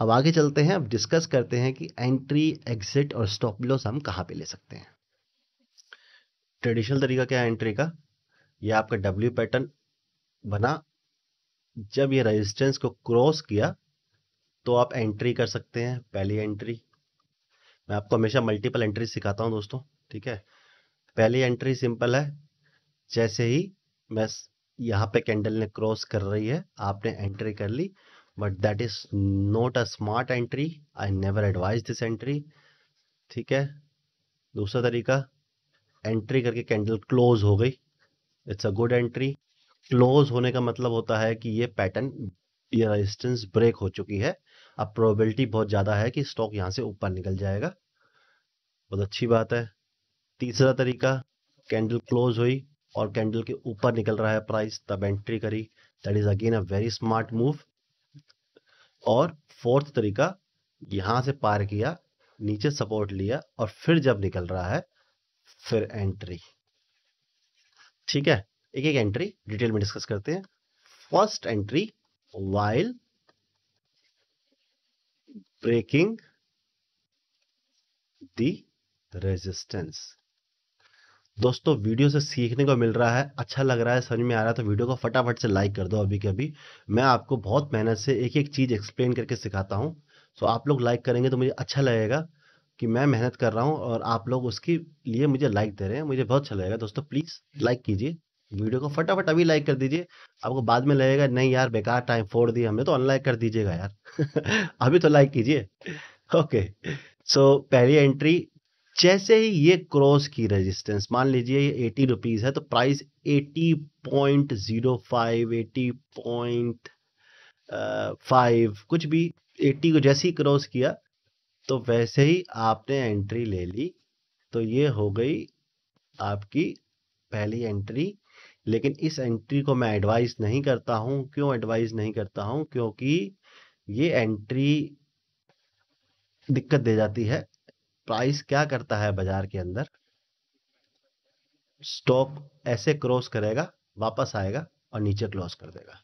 अब आगे चलते हैं अब डिस्कस करते हैं कि एंट्री एग्जिट और स्टॉप लॉस हम कहाँ पे ले सकते हैं ट्रेडिशनल तरीका क्या है एंट्री का ये आपका डब्ल्यू पैटर्न बना जब ये रेजिस्टेंस को क्रॉस किया तो आप एंट्री कर सकते हैं पहली एंट्री मैं आपको हमेशा मल्टीपल एंट्री सिखाता हूँ दोस्तों ठीक है पहली एंट्री सिंपल है जैसे ही मैं यहाँ पे कैंडल ने क्रॉस कर रही है आपने एंट्री कर ली but that is not a smart entry I never advise this entry ठीक है दूसरा तरीका एंट्री करके कैंडल क्लोज हो गई it's a good entry close होने का मतलब होता है कि ये पैटर्न ये रेजिस्टेंस ब्रेक हो चुकी है अब प्रोबेबिलिटी बहुत ज़्यादा है कि स्टॉक यहाँ से ऊपर निकल जाएगा बहुत अच्छी बात है तीसरा तरीका कैंडल क्लोज हुई और कैंडल के ऊपर निकल रहा है प्राइस तब एंट्री करी that is again a very smart move और फोर्थ तरीका यहाँ से पार किया नीचे सपोर्ट लिया और फिर जब निकल रहा है फिर एंट्री ठीक है एक एक एंट्री डिटेल में डिस्कस करते हैं first entry while breaking the resistance दोस्तों वीडियो से सीखने को मिल रहा है अच्छा लग रहा है समझ में आ रहा है तो वीडियो को फटाफट से लाइक कर दो अभी के अभी मैं आपको बहुत मेहनत से एक एक चीज़ एक्सप्लेन करके सिखाता हूँ सो तो आप लोग लाइक करेंगे तो मुझे अच्छा लगेगा कि मैं मेहनत कर रहा हूँ और आप लोग उसके लिए मुझे लाइक दे रहे हैं मुझे बहुत अच्छा लगेगा दोस्तों प्लीज़ लाइक कीजिए वीडियो को फटाफट अभी लाइक कर दीजिए आपको बाद में लगेगा नहीं यार बेकार टाइम फोड़ दिया हमने तो अनलाइक कर दीजिएगा यार <laughs> अभी तो लाइक कीजिए ओके सो पहली एंट्री जैसे ही ये क्रॉस की रेजिस्टेंस मान लीजिए ये एटी रुपीज़ है तो price eighty point zero five eighty point five कुछ भी एट्टी को जैसे ही क्रॉस किया तो वैसे ही आपने एंट्री ले ली तो ये हो गई आपकी पहली एंट्री लेकिन इस एंट्री को मैं एडवाइस नहीं करता हूँ क्यों एडवाइस नहीं करता हूँ क्योंकि ये एंट्री दिक्कत दे जाती है प्राइस क्या करता है बाजार के अंदर स्टॉक ऐसे क्रॉस करेगा वापस आएगा और नीचे क्लोज कर देगा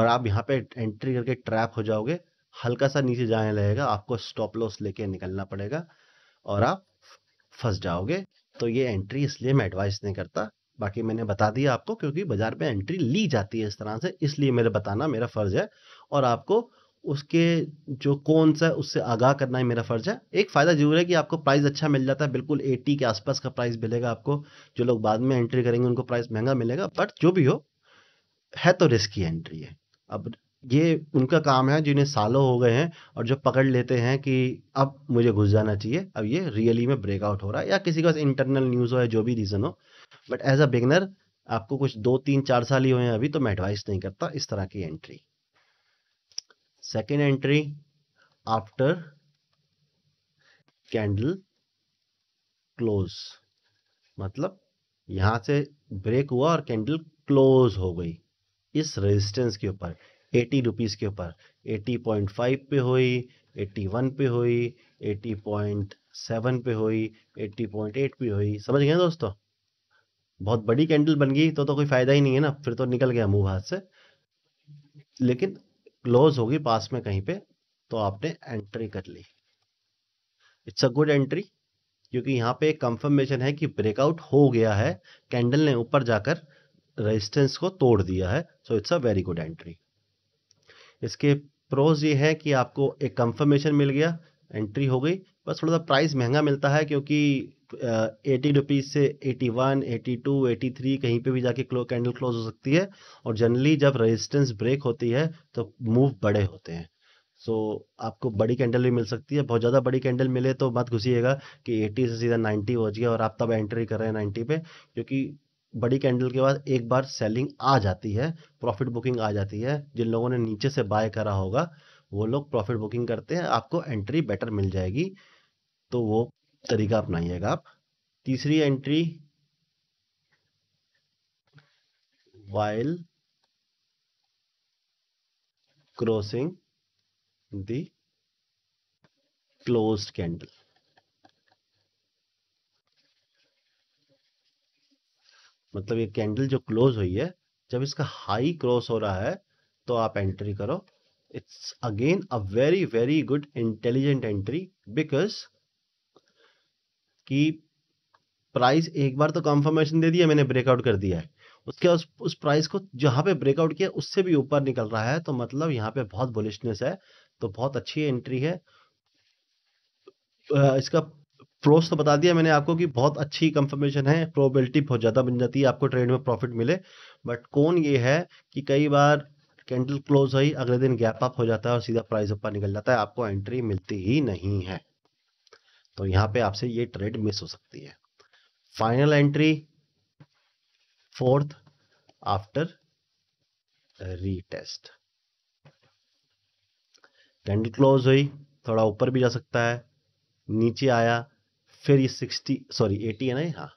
और आप यहाँ पे एंट्री करके ट्रैप हो जाओगे हल्का सा नीचे जाने लगेगा आपको स्टॉप लॉस लेके निकलना पड़ेगा और आप फंस जाओगे तो ये एंट्री इसलिए मैं एडवाइस नहीं करता बाकी मैंने बता दिया आपको क्योंकि बाजार में एंट्री ली जाती है इस तरह से इसलिए मेरे बताना मेरा फ़र्ज़ है और आपको उसके जो कौन सा उससे आगाह करना ही मेरा फ़र्ज़ है एक फ़ायदा जरूर है कि आपको प्राइस अच्छा मिल जाता है बिल्कुल 80 के आसपास का प्राइस मिलेगा आपको जो लोग बाद में एंट्री करेंगे उनको प्राइस महंगा मिलेगा बट जो भी हो है तो रिस्की एंट्री है अब ये उनका काम है जिन्हें सालों हो गए हैं और जो पकड़ लेते हैं कि अब मुझे घुस जाना चाहिए अब ये रियली में ब्रेकआउट हो रहा है या किसी का इंटरनल न्यूज़ हो या जो भी रीज़न हो बट एज अ बिगनर आपको कुछ दो तीन चार साल ही हुए हैं अभी तो मैं एडवाइस नहीं करता इस तरह की entry second entry after candle close मतलब यहां से ब्रेक हुआ और कैंडल क्लोज हो गई इस रेजिस्टेंस के ऊपर एटी रुपीज़ के ऊपर एटी पॉइंट फाइव पे हुई एट्टी वन पे हुई एटी पॉइंट सेवन पे हुई एट्टी पॉइंट एट पे हुई समझ गए दोस्तों बहुत बड़ी कैंडल बन गई तो तो कोई फ़ायदा ही नहीं है ना फिर तो निकल गया मुँह हाथ से लेकिन क्लोज होगी पास में कहीं पे तो आपने एंट्री कर ली इट्स अ गुड एंट्री क्योंकि यहाँ पे एक कंफर्मेशन है कि ब्रेकआउट हो गया है कैंडल ने ऊपर जाकर रेजिस्टेंस को तोड़ दिया है so it's a very good entry इसके प्रोज ये है कि आपको एक कंफर्मेशन मिल गया एंट्री हो गई बस थोड़ा सा प्राइस महंगा मिलता है क्योंकि एटी रुपीज़ से eighty one eighty two eighty three कहीं पे भी जाके क्लो कैंडल क्लोज हो सकती है और जनरली जब रेजिस्टेंस ब्रेक होती है तो मूव बड़े होते हैं सो so, आपको बड़ी कैंडल भी मिल सकती है बहुत ज़्यादा बड़ी कैंडल मिले तो मत घुसिएगा कि 80 से सीधा 90 हो जाए और आप तब एंट्री कर रहे हैं 90 पे क्योंकि बड़ी कैंडल के बाद एक बार सेलिंग आ जाती है प्रॉफिट बुकिंग आ जाती है जिन लोगों ने नीचे से बाय करा होगा वो लोग प्रॉफिट बुकिंग करते हैं आपको एंट्री बेटर मिल जाएगी तो वो तरीका अपनाइएगा आप तीसरी entry while crossing the close candle मतलब ये कैंडल जो क्लोज हुई है जब इसका हाई क्रॉस हो रहा है तो आप एंट्री करो it's again a very very good intelligent entry because कि प्राइस एक बार तो कंफर्मेशन दे दिया मैंने ब्रेकआउट कर दिया है उसके उस, उस प्राइस को जहाँ पे ब्रेकआउट किया उससे भी ऊपर निकल रहा है तो मतलब यहाँ पे बहुत बुलिशनेस है तो बहुत अच्छी एंट्री है इसका प्रोस तो बता दिया मैंने आपको कि बहुत अच्छी कंफर्मेशन है प्रोबेबिलिटी बहुत ज़्यादा बन जाती है आपको ट्रेड में प्रॉफिट मिले बट कौन ये है कि कई बार कैंडल क्लोज हुई अगले दिन गैप अप हो जाता है और सीधा प्राइस ऊपर निकल जाता है आपको एंट्री मिलती ही नहीं है तो यहाँ पे आपसे ये ट्रेड मिस हो सकती है final entry fourth after retest candle close हुई थोड़ा ऊपर भी जा सकता है नीचे आया फिर ये सिक्सटी सॉरी एटी है ना हाँ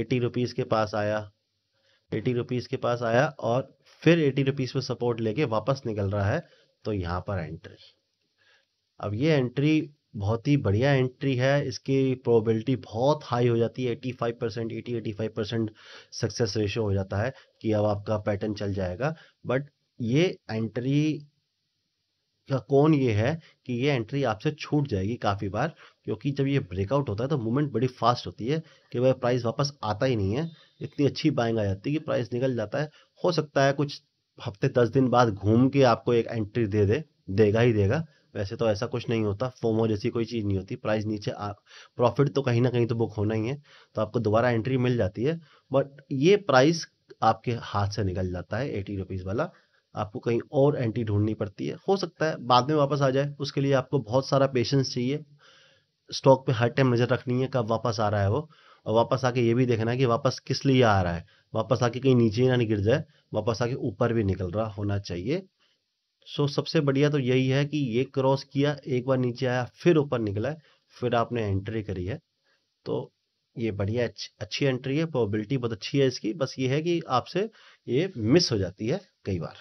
एटी रुपीज़ के पास आया एटी रुपीज़ के पास आया और फिर एटी रुपीज़ पे सपोर्ट लेके वापस निकल रहा है तो यहाँ पर एंट्री अब ये एंट्री बहुत ही बढ़िया एंट्री है इसकी प्रोबेबिलिटी बहुत हाई हो जाती है 85 percent eighty eighty five percent success ratio हो जाता है कि अब आपका पैटर्न चल जाएगा बट ये एंट्री कौन ये है कि ये एंट्री आपसे छूट जाएगी काफ़ी बार क्योंकि जब ये ब्रेकआउट होता है तो मूवमेंट बड़ी फास्ट होती है कि वह प्राइस वापस आता ही नहीं है इतनी अच्छी बाइंग आ जाती है कि प्राइस निकल जाता है हो सकता है कुछ हफ्ते दस दिन बाद घूम के आपको एक एंट्री दे दे देगा ही देगा वैसे तो ऐसा कुछ नहीं होता फोमो जैसी कोई चीज़ नहीं होती प्राइस नीचे प्रॉफिट तो कहीं ना कहीं तो बुक होना ही है तो आपको दोबारा एंट्री मिल जाती है बट ये प्राइस आपके हाथ से निकल जाता है एटी रुपीज़ वाला आपको कहीं और एंटी ढूंढनी पड़ती है हो सकता है बाद में वापस आ जाए उसके लिए आपको बहुत सारा पेशेंस चाहिए स्टॉक पे हर टाइम नज़र रखनी है कब वापस आ रहा है वो और वापस आके ये भी देखना है कि वापस किस लिए आ रहा है वापस आके कहीं नीचे ना गिर जाए वापस आके ऊपर भी निकल रहा होना चाहिए सो सबसे बढ़िया तो यही है कि ये क्रॉस किया एक बार नीचे आया फिर ऊपर निकला फिर आपने एंट्री करी है तो ये बढ़िया अच्छी एंट्री है प्रोबेबिलिटी बहुत अच्छी है इसकी बस ये है कि आपसे ये मिस हो जाती है कई बार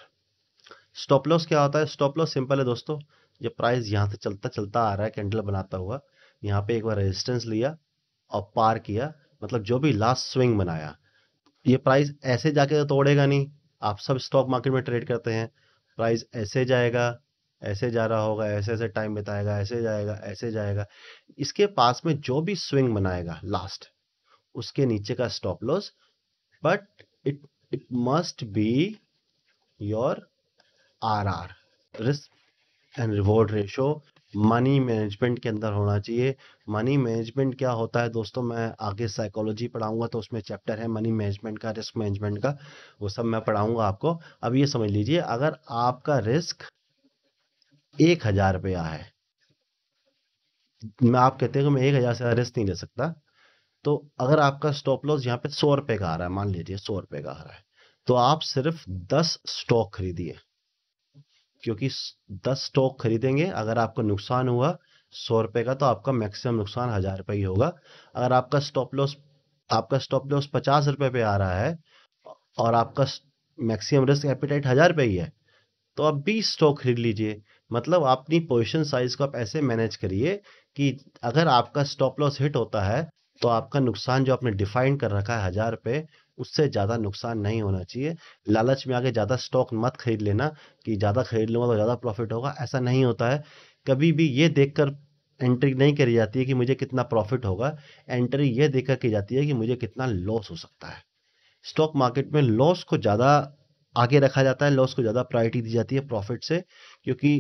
स्टॉप लॉस क्या होता है स्टॉप लॉस सिंपल है दोस्तों ये प्राइस यहाँ से चलता चलता आ रहा है कैंडल बनाता हुआ यहाँ पे एक बार रेजिस्टेंस लिया और पार किया मतलब जो भी लास्ट स्विंग बनाया ये प्राइस ऐसे जाके तो तोड़ेगा नहीं आप सब स्टॉक मार्केट में ट्रेड करते हैं प्राइस ऐसे जाएगा ऐसे जा रहा होगा ऐसे ऐसे टाइम बिताएगा ऐसे जाएगा ऐसे जाएगा इसके पास में जो भी स्विंग बनाएगा लास्ट उसके नीचे का stop loss but it it must be your R R risk and reward ratio money management के अंदर होना चाहिए मनी मैनेजमेंट क्या होता है दोस्तों मैं आगे साइकोलॉजी पढ़ाऊंगा तो उसमें चैप्टर है मनी मैनेजमेंट का रिस्क मैनेजमेंट का वो सब मैं पढ़ाऊंगा आपको अब ये समझ लीजिए अगर आपका रिस्क एक हजार रुपया है मैं आप कहते हैं कि मैं एक हजार से रिस्क नहीं ले सकता तो अगर आपका स्टॉप लॉस यहाँ पे सौ रुपये का आ रहा है मान लीजिए सौ रुपए का आ रहा है तो आप सिर्फ दस स्टॉक खरीदिए क्योंकि दस स्टॉक खरीदेंगे अगर आपको नुकसान हुआ सौ रुपये का तो आपका मैक्सिमम नुकसान हज़ार रुपये ही होगा अगर आपका स्टॉप लॉस आपका स्टॉप लॉस पचास रुपये पे आ रहा है और आपका मैक्सिमम रिस्क एपिटाइट हज़ार रुपये ही है तो आप बीस स्टॉक खरीद लीजिए मतलब अपनी पोजिशन साइज को आप ऐसे मैनेज करिए कि अगर आपका स्टॉप लॉस हिट होता है तो आपका नुकसान जो आपने डिफाइन कर रखा है हज़ार रुपये उससे ज़्यादा नुकसान नहीं होना चाहिए लालच में आगे ज़्यादा स्टॉक मत खरीद लेना कि ज़्यादा खरीद लूँगा तो ज़्यादा प्रॉफिट होगा ऐसा नहीं होता है कभी भी ये देख कर एंट्री नहीं करी जाती है कि मुझे कितना प्रॉफिट होगा एंट्री ये देख कर की जाती है कि मुझे कितना लॉस हो सकता है स्टॉक मार्केट में लॉस को ज़्यादा आगे रखा जाता है लॉस को ज़्यादा प्रायोरिटी दी जाती है प्रॉफिट से क्योंकि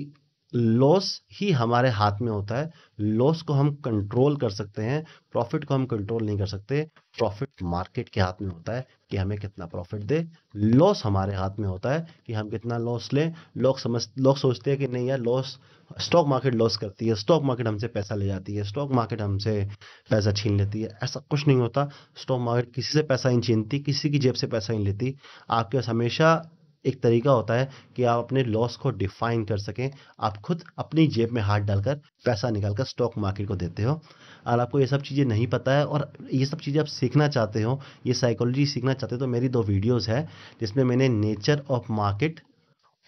लॉस ही हमारे हाथ में होता है लॉस को हम कंट्रोल कर सकते हैं प्रॉफिट को हम कंट्रोल नहीं कर सकते प्रॉफिट मार्केट के हाथ में होता है कि हमें कितना प्रॉफिट दे लॉस हमारे हाथ में होता है कि हम कितना लॉस लें लोग समझ लोग सोचते हैं कि नहीं यार लॉस स्टॉक मार्केट लॉस करती है स्टॉक मार्केट हमसे पैसा ले जाती है स्टॉक मार्केट हमसे पैसा छीन लेती है ऐसा कुछ नहीं होता स्टॉक मार्केट किसी से पैसा नहीं छीनती किसी की जेब से पैसा नहीं लेती आपके पास हमेशा एक तरीका होता है कि आप अपने लॉस को डिफाइन कर सकें आप खुद अपनी जेब में हाथ डालकर पैसा निकाल कर स्टॉक मार्केट को देते हो और आपको ये सब चीज़ें नहीं पता है और ये सब चीज़ें आप सीखना चाहते हो ये साइकोलॉजी सीखना चाहते हो तो मेरी दो वीडियोज़ है जिसमें मैंने नेचर ऑफ मार्केट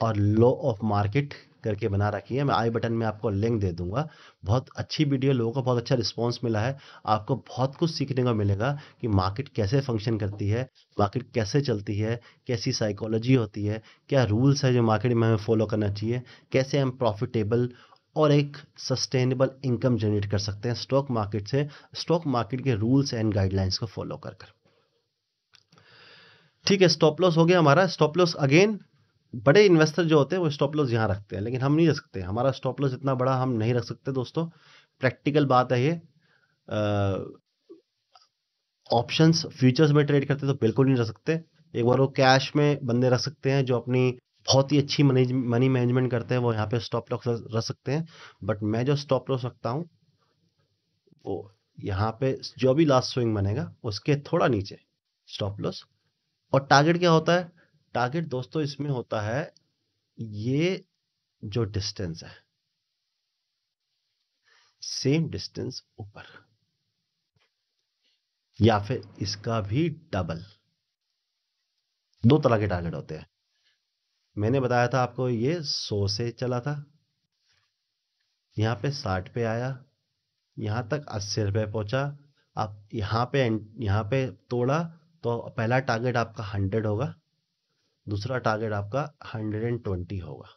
और लॉ ऑफ मार्केट करके बना रखी है मैं आई बटन में आपको लिंक दे दूंगा बहुत अच्छी वीडियो लोगों को बहुत अच्छा रिस्पांस मिला है आपको बहुत कुछ सीखने को मिलेगा कि मार्केट कैसे फंक्शन करती है मार्केट कैसे चलती है कैसी साइकोलॉजी होती है क्या रूल्स है जो मार्केट में हमें फॉलो करना चाहिए कैसे हम प्रॉफिटेबल और एक सस्टेनेबल इनकम जनरेट कर सकते हैं स्टॉक मार्केट से स्टॉक मार्केट के रूल्स एंड गाइडलाइंस को फॉलो कर कर ठीक है स्टॉप लॉस हो गया हमारा स्टॉप लॉस अगेन बड़े इन्वेस्टर जो होते हैं वो स्टॉप लॉस यहाँ रखते हैं लेकिन हम नहीं रख सकते हमारा स्टॉप लॉस इतना बड़ा हम नहीं रख सकते दोस्तों प्रैक्टिकल बात है ये ऑप्शंस फ्यूचर्स में ट्रेड करते तो बिल्कुल नहीं रख सकते एक बार वो कैश में बंदे रख सकते हैं जो अपनी बहुत ही अच्छी मनी मनी मैनेजमेंट करते हैं वो यहाँ पे स्टॉप लॉस रख सकते हैं बट मैं जो स्टॉप लॉस रखता हूँ वो यहाँ पे जो भी लास्ट स्विंग बनेगा उसके थोड़ा नीचे स्टॉप लॉस और टारगेट क्या होता है टारगेट दोस्तों इसमें होता है ये जो डिस्टेंस है सेम डिस्टेंस ऊपर या फिर इसका भी डबल दो तरह के टारगेट होते हैं मैंने बताया था आपको ये सौ से चला था यहां पे साठ पे आया यहां तक अस्सी रुपये पहुंचा आप यहां पे यहां पे तोड़ा तो पहला टारगेट आपका हंड्रेड होगा दूसरा टारगेट आपका हंड्रेड एंड ट्वेंटी होगा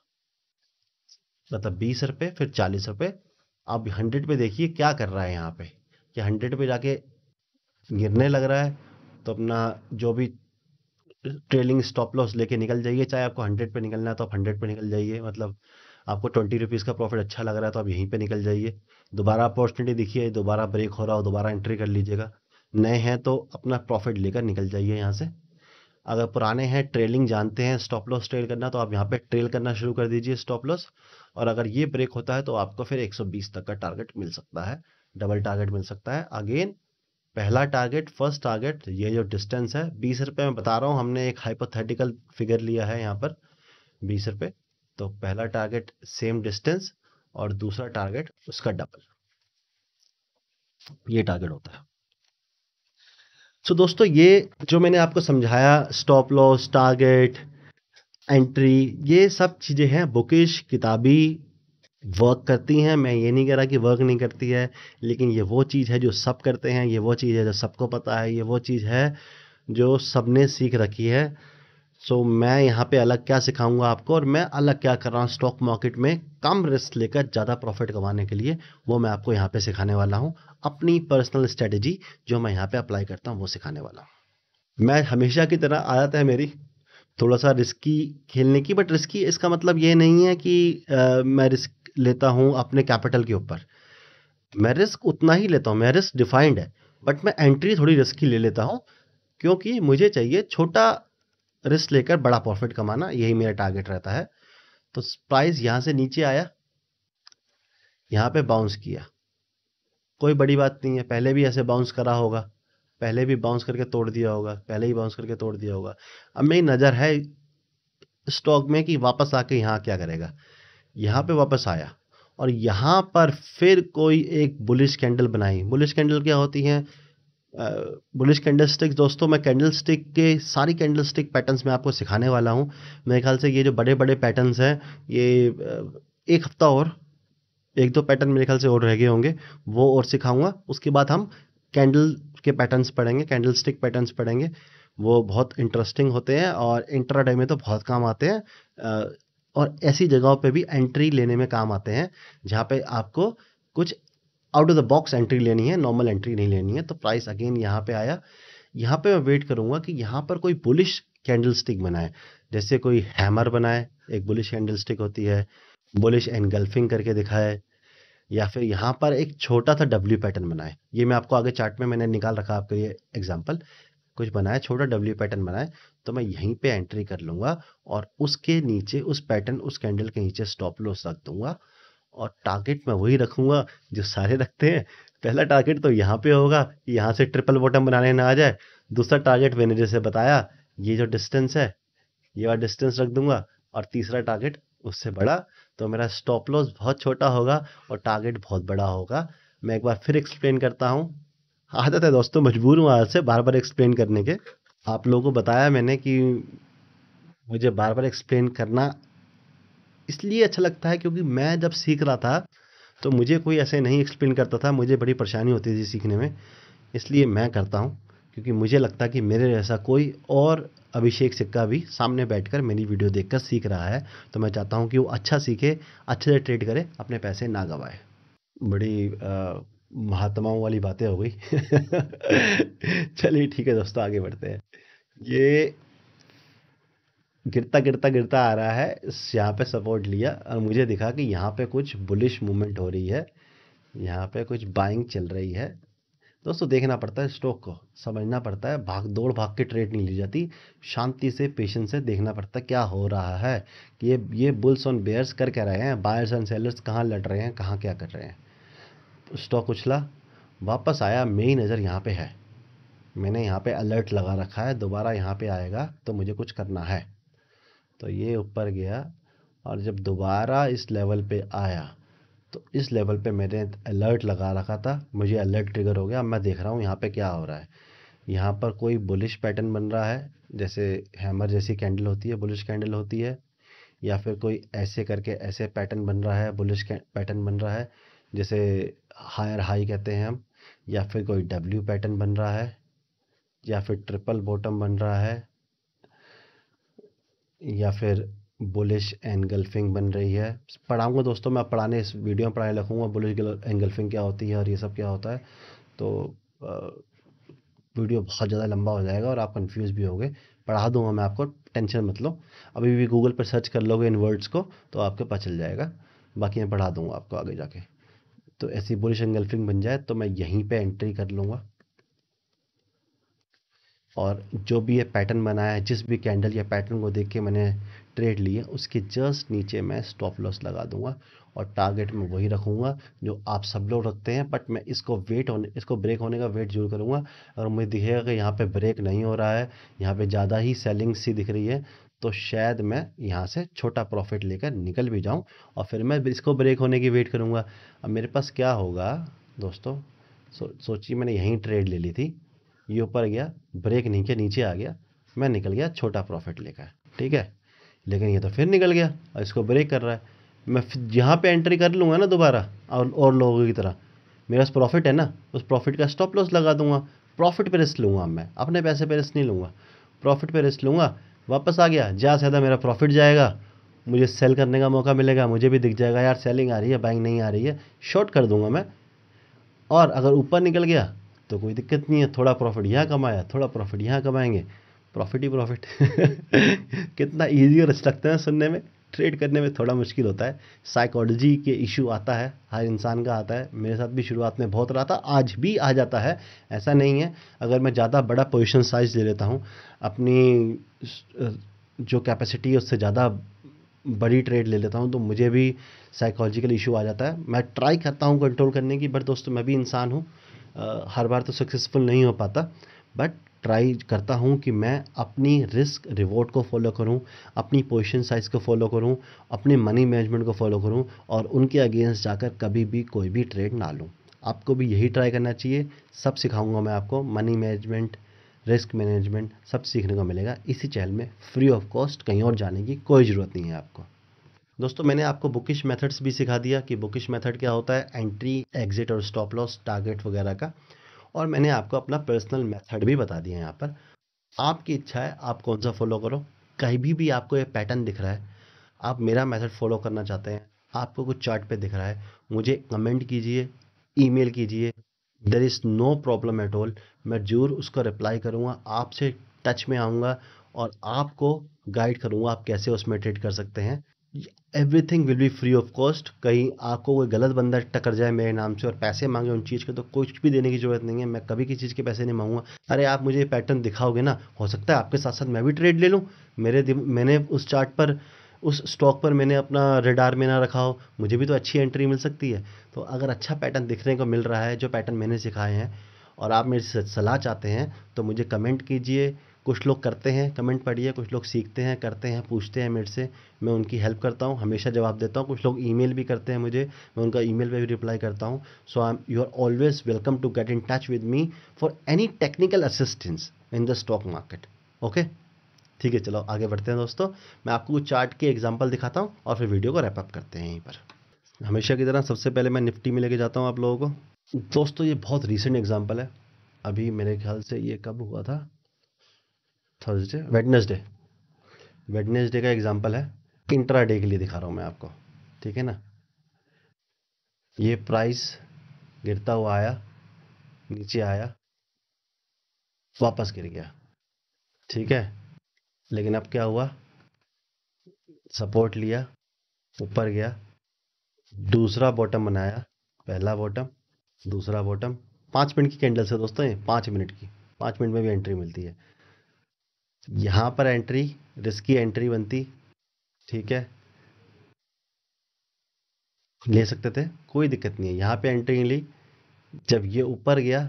मतलब बीस रुपये फिर चालीस रुपये आप हंड्रेड पे देखिए क्या कर रहा है यहाँ पे कि हंड्रेड पे जाके गिरने लग रहा है तो अपना जो भी ट्रेलिंग स्टॉप लॉस लेके निकल जाइए चाहे आपको हंड्रेड पे निकलना है तो आप हंड्रेड पे निकल जाइए मतलब आपको ट्वेंटी रुपीज़ का प्रॉफिट अच्छा लग रहा है तो आप यहीं पे निकल जाइए दोबारा अपॉर्चुनिटी दिखिए दोबारा ब्रेक हो रहा हो दोबारा एंट्री कर लीजिएगा नए हैं तो अपना प्रॉफिट लेकर निकल जाइए यहाँ से अगर पुराने हैं ट्रेलिंग जानते हैं स्टॉप लॉस ट्रेल करना तो आप यहाँ पे ट्रेल करना शुरू कर दीजिए स्टॉप लॉस और अगर ये ब्रेक होता है तो आपको फिर 120 तक का टारगेट मिल सकता है डबल टारगेट मिल सकता है अगेन पहला टारगेट फर्स्ट टारगेट ये जो डिस्टेंस है बीस रुपये में बता रहा हूँ हमने एक हाइपोथेटिकल फिगर लिया है यहाँ पर बीस रुपये तो पहला टारगेट सेम डिस्टेंस और दूसरा टारगेट उसका डबल ये टारगेट होता है सो so, दोस्तों ये जो मैंने आपको समझाया स्टॉप लॉस टारगेट एंट्री ये सब चीज़ें हैं बुकिश किताबी वर्क करती हैं मैं ये नहीं कह रहा कि वर्क नहीं करती है लेकिन ये वो चीज़ है जो सब करते हैं ये वो चीज़ है जो सबको पता है ये वो चीज़ है जो सबने सीख रखी है सो मैं यहाँ पे अलग क्या सिखाऊंगा आपको और मैं अलग क्या कर रहा हूँ स्टॉक मार्केट में कम रिस्क लेकर ज़्यादा प्रॉफिट कमाने के लिए वो मैं आपको यहाँ पे सिखाने वाला हूँ अपनी पर्सनल स्ट्रेटजी जो मैं यहाँ पे अप्लाई करता हूँ वो सिखाने वाला हूँ मैं हमेशा की तरह आदत है मेरी थोड़ा सा रिस्की खेलने की बट रिस्की इसका मतलब ये नहीं है कि आ, मैं रिस्क लेता हूँ अपने कैपिटल के ऊपर मैं रिस्क उतना ही लेता हूँ मैं रिस्क डिफाइंड है बट मैं एंट्री थोड़ी रिस्की ले लेता हूँ क्योंकि मुझे चाहिए छोटा रिस्क लेकर बड़ा प्रॉफिट कमाना यही मेरा टारगेट रहता है तो प्राइस यहाँ से नीचे आया यहाँ पे बाउंस किया कोई बड़ी बात नहीं है पहले भी ऐसे बाउंस करा होगा पहले भी बाउंस करके तोड़ दिया होगा पहले ही बाउंस करके तोड़ दिया होगा अब मेरी नज़र है स्टॉक में कि वापस आके यहाँ क्या करेगा यहाँ पे वापस आया और यहाँ पर फिर कोई एक बुलिश कैंडल बनाई बुलिश कैंडल क्या होती हैं बुलिश कैंडल स्टिक्स दोस्तों मैं कैंडल स्टिक के सारी कैंडल स्टिक पैटर्न मैं आपको सिखाने वाला हूँ मेरे ख्याल से ये जो बड़े बड़े पैटर्नस हैं ये एक हफ्ता और एक दो पैटर्न मेरे ख्याल से और रह गए होंगे वो और सिखाऊंगा उसके बाद हम कैंडल के पैटर्न्स पढ़ेंगे कैंडल स्टिक पैटर्न्स पढ़ेंगे वो बहुत इंटरेस्टिंग होते हैं और इंट्राडे में तो बहुत काम आते हैं और ऐसी जगहों पे भी एंट्री लेने में काम आते हैं जहाँ पे आपको कुछ out of the box entry लेनी है नॉर्मल एंट्री नहीं लेनी है तो प्राइस अगेन यहाँ पे आया यहाँ पे मैं वेट करूँगा कि यहाँ पर कोई बुलिश कैंडल स्टिक बनाए जैसे कोई हैमर बनाए एक बुलिश कैंडल स्टिक होती है बुलिश एनगल्फिंग करके दिखाए या फिर यहाँ पर एक छोटा सा डब्ल्यू पैटर्न बनाए ये मैं आपको आगे चार्ट में मैंने निकाल रखा आपके लिए एग्जाम्पल कुछ बनाए छोटा डब्ल्यू पैटर्न बनाए तो मैं यहीं पे एंट्री कर लूँगा और उसके नीचे उस पैटर्न उस कैंडल के नीचे स्टॉप लॉस रख दूंगा और टारगेट मैं वही रखूँगा जो सारे रखते हैं पहला टारगेट तो यहाँ पे होगा कि यहाँ से ट्रिपल बॉटम बनाने ना आ जाए दूसरा टारगेट मैंने जैसे बताया ये जो डिस्टेंस है ये वाला डिस्टेंस रख दूंगा और तीसरा टारगेट उससे बड़ा तो मेरा स्टॉप लॉस बहुत छोटा होगा और टारगेट बहुत बड़ा होगा मैं एक बार फिर एक्सप्लेन करता हूँ आदत है दोस्तों मजबूर हूँ आज से बार बार एक्सप्लेन करने के आप लोगों को बताया मैंने कि मुझे बार बार एक्सप्लेन करना इसलिए अच्छा लगता है क्योंकि मैं जब सीख रहा था तो मुझे कोई ऐसे नहीं एक्सप्लेन करता था मुझे बड़ी परेशानी होती थी सीखने में इसलिए मैं करता हूँ क्योंकि मुझे लगता कि मेरे जैसा कोई और अभिषेक सिक्का भी सामने बैठकर मेरी वीडियो देखकर सीख रहा है तो मैं चाहता हूँ कि वो अच्छा सीखे अच्छे से ट्रेड करे अपने पैसे ना गवाए बड़ी महात्माओं वाली बातें हो गई <laughs> चलिए ठीक है दोस्तों आगे बढ़ते हैं ये गिरता गिरता गिरता आ रहा है इस यहाँ पे सपोर्ट लिया और मुझे दिखा कि यहाँ पे कुछ बुलिश मूवमेंट हो रही है यहाँ पे कुछ बाइंग चल रही है दोस्तों देखना पड़ता है स्टॉक को समझना पड़ता है भाग दौड़ भाग के ट्रेड नहीं ली जाती शांति से पेशेंस से देखना पड़ता है क्या हो रहा है कि ये ये बुल्स ऑन बेयर्स कर कह रहे हैं बायर्स ऑन सेलर्स कहाँ लड़ रहे हैं कहाँ क्या कर रहे हैं स्टॉक तो उछला वापस आया मेरी नज़र यहाँ पर है मैंने यहाँ पर अलर्ट लगा रखा है दोबारा यहाँ पर आएगा तो मुझे कुछ करना है तो ये ऊपर गया और जब दोबारा इस लेवल पे आया तो इस लेवल पे मैंने अलर्ट लगा रखा था मुझे अलर्ट ट्रिगर हो गया अब मैं देख रहा हूँ यहाँ पे क्या हो रहा है यहाँ पर कोई बुलिश पैटर्न बन रहा है जैसे हैमर जैसी कैंडल होती है बुलिश कैंडल होती है या फिर कोई ऐसे करके ऐसे पैटर्न बन रहा है बुलिश पैटर्न बन रहा है जैसे हायर हाई कहते हैं हम या फिर कोई डब्ल्यू पैटर्न बन रहा है या फिर ट्रिपल बॉटम बन रहा है या फिर बुलिश एंगल्फिंग बन रही है पढ़ाऊँगा दोस्तों मैं पढ़ाने इस वीडियो में पढ़ाने लिखूँगा बुलिश एंगल्फिंग क्या होती है और ये सब क्या होता है तो वीडियो बहुत ज़्यादा लंबा हो जाएगा और आप कंफ्यूज भी होगे पढ़ा दूंगा मैं आपको टेंशन मत लो अभी भी गूगल पर सर्च कर लोगे इन वर्ड्स को तो आपके पास चल जाएगा बाकी मैं पढ़ा दूंगा आपको आगे जाके तो ऐसी बुलिश एंगल्फिंग बन जाए तो मैं यहीं पे एंट्री कर लूँगा और जो भी ये पैटर्न बनाया है जिस भी कैंडल या पैटर्न को देख के मैंने ट्रेड ली है उसके जस्ट नीचे मैं स्टॉप लॉस लगा दूंगा और टारगेट में वही रखूंगा जो आप सब लोग रखते हैं बट मैं इसको वेट होने इसको ब्रेक होने का वेट जरूर करूंगा अगर मुझे दिखेगा कि यहाँ पे ब्रेक नहीं हो रहा है यहाँ पे ज़्यादा ही सेलिंग सी दिख रही है तो शायद मैं यहाँ से छोटा प्रॉफिट लेकर निकल भी जाऊँ और फिर मैं इसको ब्रेक होने की वेट करूँगा अब मेरे पास क्या होगा दोस्तों सो, सोचिए मैंने यहीं ट्रेड ले ली थी ये ऊपर गया ब्रेक नहीं किया नीचे आ गया मैं निकल गया छोटा प्रॉफिट लेकर ठीक है लेकिन ये तो फिर निकल गया और इसको ब्रेक कर रहा है मैं यहाँ पे एंट्री कर लूँगा ना दोबारा और और लोगों की तरह मेरा पास प्रॉफिट है ना उस प्रॉफिट का स्टॉप लॉस लगा दूंगा प्रॉफिट पे रिस्क लूँगा मैं अपने पैसे पे रिस्क नहीं लूँगा प्रॉफिट पे रिस्क लूँगा वापस आ गया ज़्यादा से ज़्यादा मेरा प्रॉफिट जाएगा मुझे सेल करने का मौका मिलेगा मुझे भी दिख जाएगा यार सेलिंग आ रही है बाइंग नहीं आ रही है शॉर्ट कर दूंगा मैं और अगर ऊपर निकल गया तो कोई दिक्कत नहीं है थोड़ा प्रॉफिट यहाँ कमाया थोड़ा प्रॉफिट यहाँ कमाएंगे प्रॉफिट ही प्रॉफिट <laughs> कितना ईजी और लगता है सुनने में ट्रेड करने में थोड़ा मुश्किल होता है साइकोलॉजी के इशू आता है हर इंसान का आता है मेरे साथ भी शुरुआत में बहुत रहा था आज भी आ जाता है ऐसा नहीं है अगर मैं ज़्यादा बड़ा पोजिशन साइज ले लेता हूँ अपनी जो कैपेसिटी है उससे ज़्यादा बड़ी ट्रेड ले लेता हूँ तो मुझे भी साइकोलॉजिकल इशू आ जाता है मैं ट्राई करता हूँ कंट्रोल करने की बट दोस्तों मैं भी इंसान हूँ हर बार तो सक्सेसफुल नहीं हो पाता बट ट्राई करता हूँ कि मैं अपनी रिस्क रिवॉर्ड को फॉलो करूँ अपनी पोजिशन साइज़ को फॉलो करूँ अपने मनी मैनेजमेंट को फॉलो करूँ और उनके अगेंस्ट जाकर कभी भी कोई भी ट्रेड ना लूँ आपको भी यही ट्राई करना चाहिए सब सिखाऊंगा मैं आपको मनी मैनेजमेंट रिस्क मैनेजमेंट सब सीखने को मिलेगा इसी चैनल में फ्री ऑफ कॉस्ट कहीं और जाने की कोई ज़रूरत नहीं है आपको दोस्तों मैंने आपको बुकिश मेथड्स भी सिखा दिया कि बुकिश मेथड क्या होता है एंट्री एग्जिट और स्टॉप लॉस टारगेट वगैरह का और मैंने आपको अपना पर्सनल मेथड भी बता दिया यहाँ पर आपकी इच्छा है आप कौन सा फॉलो करो कहीं भी, भी आपको ये पैटर्न दिख रहा है आप मेरा मेथड फॉलो करना चाहते हैं आपको कुछ चार्ट पे दिख रहा है मुझे कमेंट कीजिए ईमेल कीजिए there is no problem at all मैं जरूर उसका रिप्लाई करूँगा आपसे टच में आऊँगा और आपको गाइड करूँगा आप कैसे उसमें ट्रेड कर सकते हैं everything will be free of cost कहीं आपको कोई गलत बंदा टकर जाए मेरे नाम से और पैसे मांगे उन चीज़ के तो कुछ भी देने की जरूरत नहीं है मैं कभी किसी चीज़ के पैसे नहीं मांगूंगा अरे आप मुझे पैटर्न दिखाओगे ना हो सकता है आपके साथ साथ मैं भी ट्रेड ले लूँ मेरे मैंने उस चार्ट पर उस स्टॉक पर मैंने अपना रेडार में ना रखा हो मुझे भी तो अच्छी एंट्री मिल सकती है तो अगर अच्छा पैटर्न दिखने को मिल रहा है जो पैटर्न मैंने सिखाए हैं और आप मेरे से सलाह चाहते हैं तो मुझे कमेंट कीजिए कुछ लोग करते हैं कमेंट पढ़िए कुछ लोग सीखते हैं करते हैं पूछते हैं मेरे से मैं उनकी हेल्प करता हूँ हमेशा जवाब देता हूँ कुछ लोग ईमेल भी करते हैं मुझे मैं उनका ईमेल पे भी रिप्लाई करता हूँ so I am you are always welcome to get in touch with me for any technical assistance in the stock market okay ठीक है चलो आगे बढ़ते हैं दोस्तों मैं आपको कुछ चार्ट के एग्जाम्पल दिखाता हूँ और फिर वीडियो को रैपअप करते हैं यहीं पर हमेशा की तरह सबसे पहले मैं निफ्टी में लेके जाता हूँ आप लोगों को दोस्तों ये बहुत रिसेंट एग्जांपल है अभी मेरे ख्याल से ये कब हुआ था थर्सडे वेडनेसडे वेडनेसडे का एग्जांपल है इंट्रा डे के लिए दिखा रहा हूँ मैं आपको ठीक है ना ये प्राइस गिरता हुआ आया नीचे आया वापस गिर गया ठीक है लेकिन अब क्या हुआ सपोर्ट लिया ऊपर गया दूसरा बॉटम बनाया पहला बॉटम दूसरा बॉटम पाँच मिनट की कैंडल से दोस्तों पाँच मिनट की पाँच मिनट में भी एंट्री मिलती है यहाँ पर एंट्री रिस्की एंट्री बनती ठीक है ले सकते थे कोई दिक्कत नहीं है यहाँ पे एंट्री ली जब ये ऊपर गया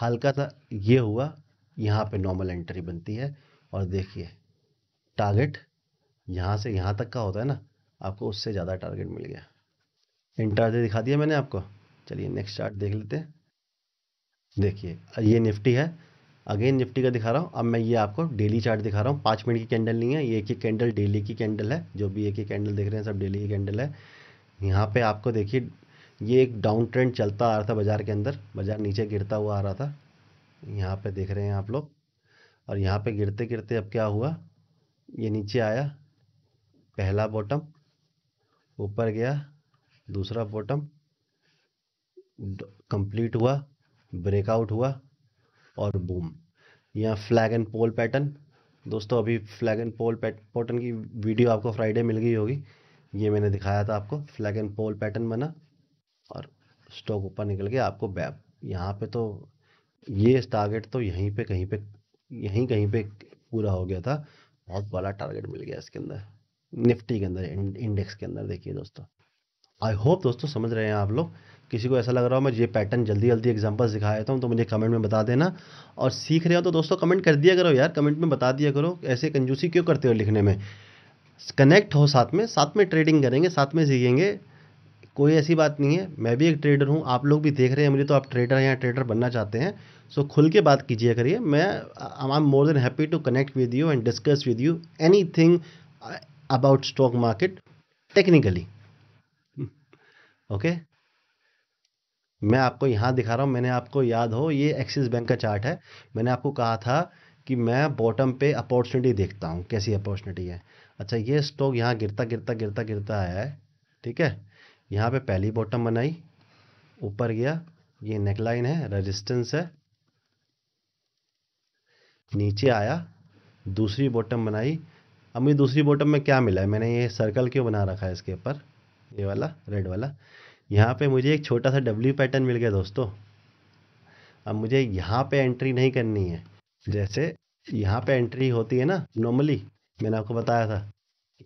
हल्का सा ये हुआ यहाँ पे नॉर्मल एंट्री बनती है और देखिए टारगेट यहाँ से यहाँ तक का होता है ना आपको उससे ज़्यादा टारगेट मिल गया इंटरडे दिखा दिया मैंने आपको चलिए नेक्स्ट चार्ट देख लेते हैं देखिए ये निफ्टी है अगेन निफ्टी का दिखा रहा हूँ अब मैं ये आपको डेली चार्ट दिखा रहा हूँ पाँच मिनट की कैंडल नहीं है ये एक ही कैंडल डेली की कैंडल है जो भी एक ही कैंडल देख रहे हैं सब डेली की कैंडल है यहाँ पे आपको देखिए ये एक डाउन ट्रेंड चलता आ रहा था बाज़ार के अंदर बाज़ार नीचे गिरता हुआ आ रहा था यहाँ पर देख रहे हैं आप लोग और यहाँ पर गिरते गिरते अब क्या हुआ ये नीचे आया पहला बॉटम ऊपर गया दूसरा बॉटम कंप्लीट हुआ ब्रेकआउट हुआ और बूम यहाँ फ्लैग एंड पोल पैटर्न दोस्तों अभी फ्लैग एंड पोल पैटर्न की वीडियो आपको फ्राइडे मिल गई होगी ये मैंने दिखाया था आपको फ्लैग एंड पोल पैटर्न बना और स्टॉक ऊपर निकल गया आपको बैप यहाँ पे तो ये टारगेट तो यहीं पे कहीं पे यहीं कहीं पे पूरा हो गया था बहुत बड़ा टारगेट मिल गया इसके अंदर निफ्टी के अंदर इंडेक्स के अंदर देखिए दोस्तों आई होप दोस्तों समझ रहे हैं आप लोग किसी को ऐसा लग रहा हो मैं ये पैटर्न जल्दी जल्दी एग्ज़ाम्पल्स दिखा देता हूँ तो मुझे कमेंट में बता देना और सीख रहे हो तो दोस्तों कमेंट कर दिया करो यार कमेंट में बता दिया करो ऐसे कंजूसी क्यों करते हो लिखने में कनेक्ट हो साथ में साथ में ट्रेडिंग करेंगे साथ में सीखेंगे कोई ऐसी बात नहीं है मैं भी एक ट्रेडर हूँ आप लोग भी देख रहे हैं मुझे तो आप ट्रेडर हैं या ट्रेडर बनना चाहते हैं सो so, खुल के बात कीजिए करिए मैं I am more than happy to connect with you and discuss with you anything about stock market technically okay मैं आपको यहाँ दिखा रहा हूँ मैंने आपको याद हो ये एक्सिस बैंक का चार्ट है मैंने आपको कहा था कि मैं बॉटम पे अपॉर्चुनिटी देखता हूँ कैसी अपॉर्चुनिटी है अच्छा ये स्टॉक यहाँ गिरता गिरता गिरता गिरता आया है ठीक है यहाँ पे पहली बॉटम बनाई ऊपर गया ये नेकलाइन है रेजिस्टेंस है नीचे आया दूसरी बॉटम बनाई अब मुझे दूसरी बॉटम में क्या मिला है मैंने ये सर्कल क्यों बना रखा है इसके ऊपर ये वाला रेड वाला यहाँ पे मुझे एक छोटा सा डब्ल्यू पैटर्न मिल गया दोस्तों अब मुझे यहाँ पे एंट्री नहीं करनी है जैसे यहाँ पे एंट्री होती है ना नॉर्मली मैंने आपको बताया था